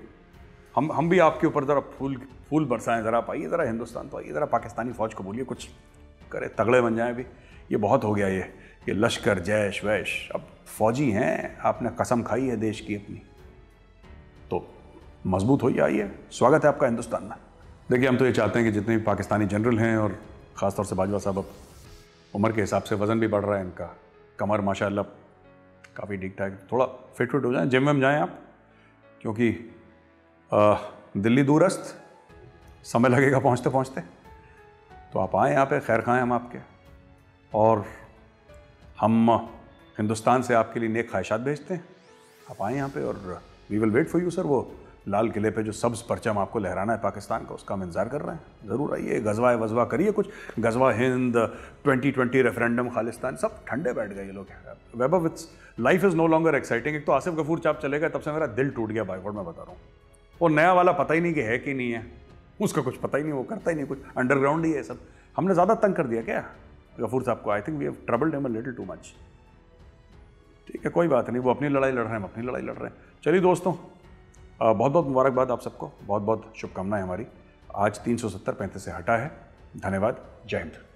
हम हम भी आपके ऊपर ज़रा फूल फूल बरसाएं ज़रा आप आइए ज़रा हिंदुस्तान तो आइए ज़रा पाकिस्तानी फ़ौज को बोलिए कुछ करे तगड़े बन जाएं अभी ये बहुत हो गया ये ये लश्कर जैश वैश अब फौजी हैं आपने कसम खाई है देश की अपनी तो मजबूत हो आइए स्वागत है आपका हिंदुस्तान में देखिए हम तो ये चाहते हैं कि जितने भी पाकिस्तानी जनरल हैं और ख़ासतौर से बाजवा साहब अब उम्र के हिसाब से वज़न भी बढ़ रहा है इनका कमर माशाल्लाह काफ़ी ठीक ठाक थोड़ा फिट फिट हो जाए जिम विम जाएँ आप क्योंकि आ, दिल्ली दूरस्थ समय लगेगा पहुँचते पहुँचते तो आप आएँ यहाँ पे खैर खाएँ हम आपके और हम हिंदुस्तान से आपके लिए नेक ख्वाहिशात भेजते हैं आप आएँ यहाँ पे और we will wait for you sir वो लाल किले पे जो सब्ज़ परचम आपको लहराना है पाकिस्तान का उसका हम इंतज़ार कर रहे हैं ज़रूर आइए गजवा वजवा करिए कुछ गजवा हिंद 2020 रेफरेंडम खालिस्तान सब ठंडे बैठ गए ये लोग Vaibhav it's life is no longer exciting एक तो आसिफ गफूर चाप चले गए तब से मेरा दिल टूट गया बाइकआउट मैं बता रहा हूँ वो नया वाला पता ही नहीं कि है कि नहीं है उसका कुछ पता ही नहीं वो करता ही नहीं कुछ अंडरग्राउंड ही है सब हमने ज़्यादा तंग कर दिया क्या गफूर साहब को I think we have troubled him little too much ठीक है कोई बात नहीं वो अपनी लड़ाई लड़ रहे हैं हम अपनी लड़ाई लड़ रहे हैं चलिए दोस्तों बहुत बहुत मुबारकबाद आप सबको बहुत बहुत शुभकामनाएं हमारी आज तीन सौ सत्तर पैंतीस से हटा है धन्यवाद जय हिंद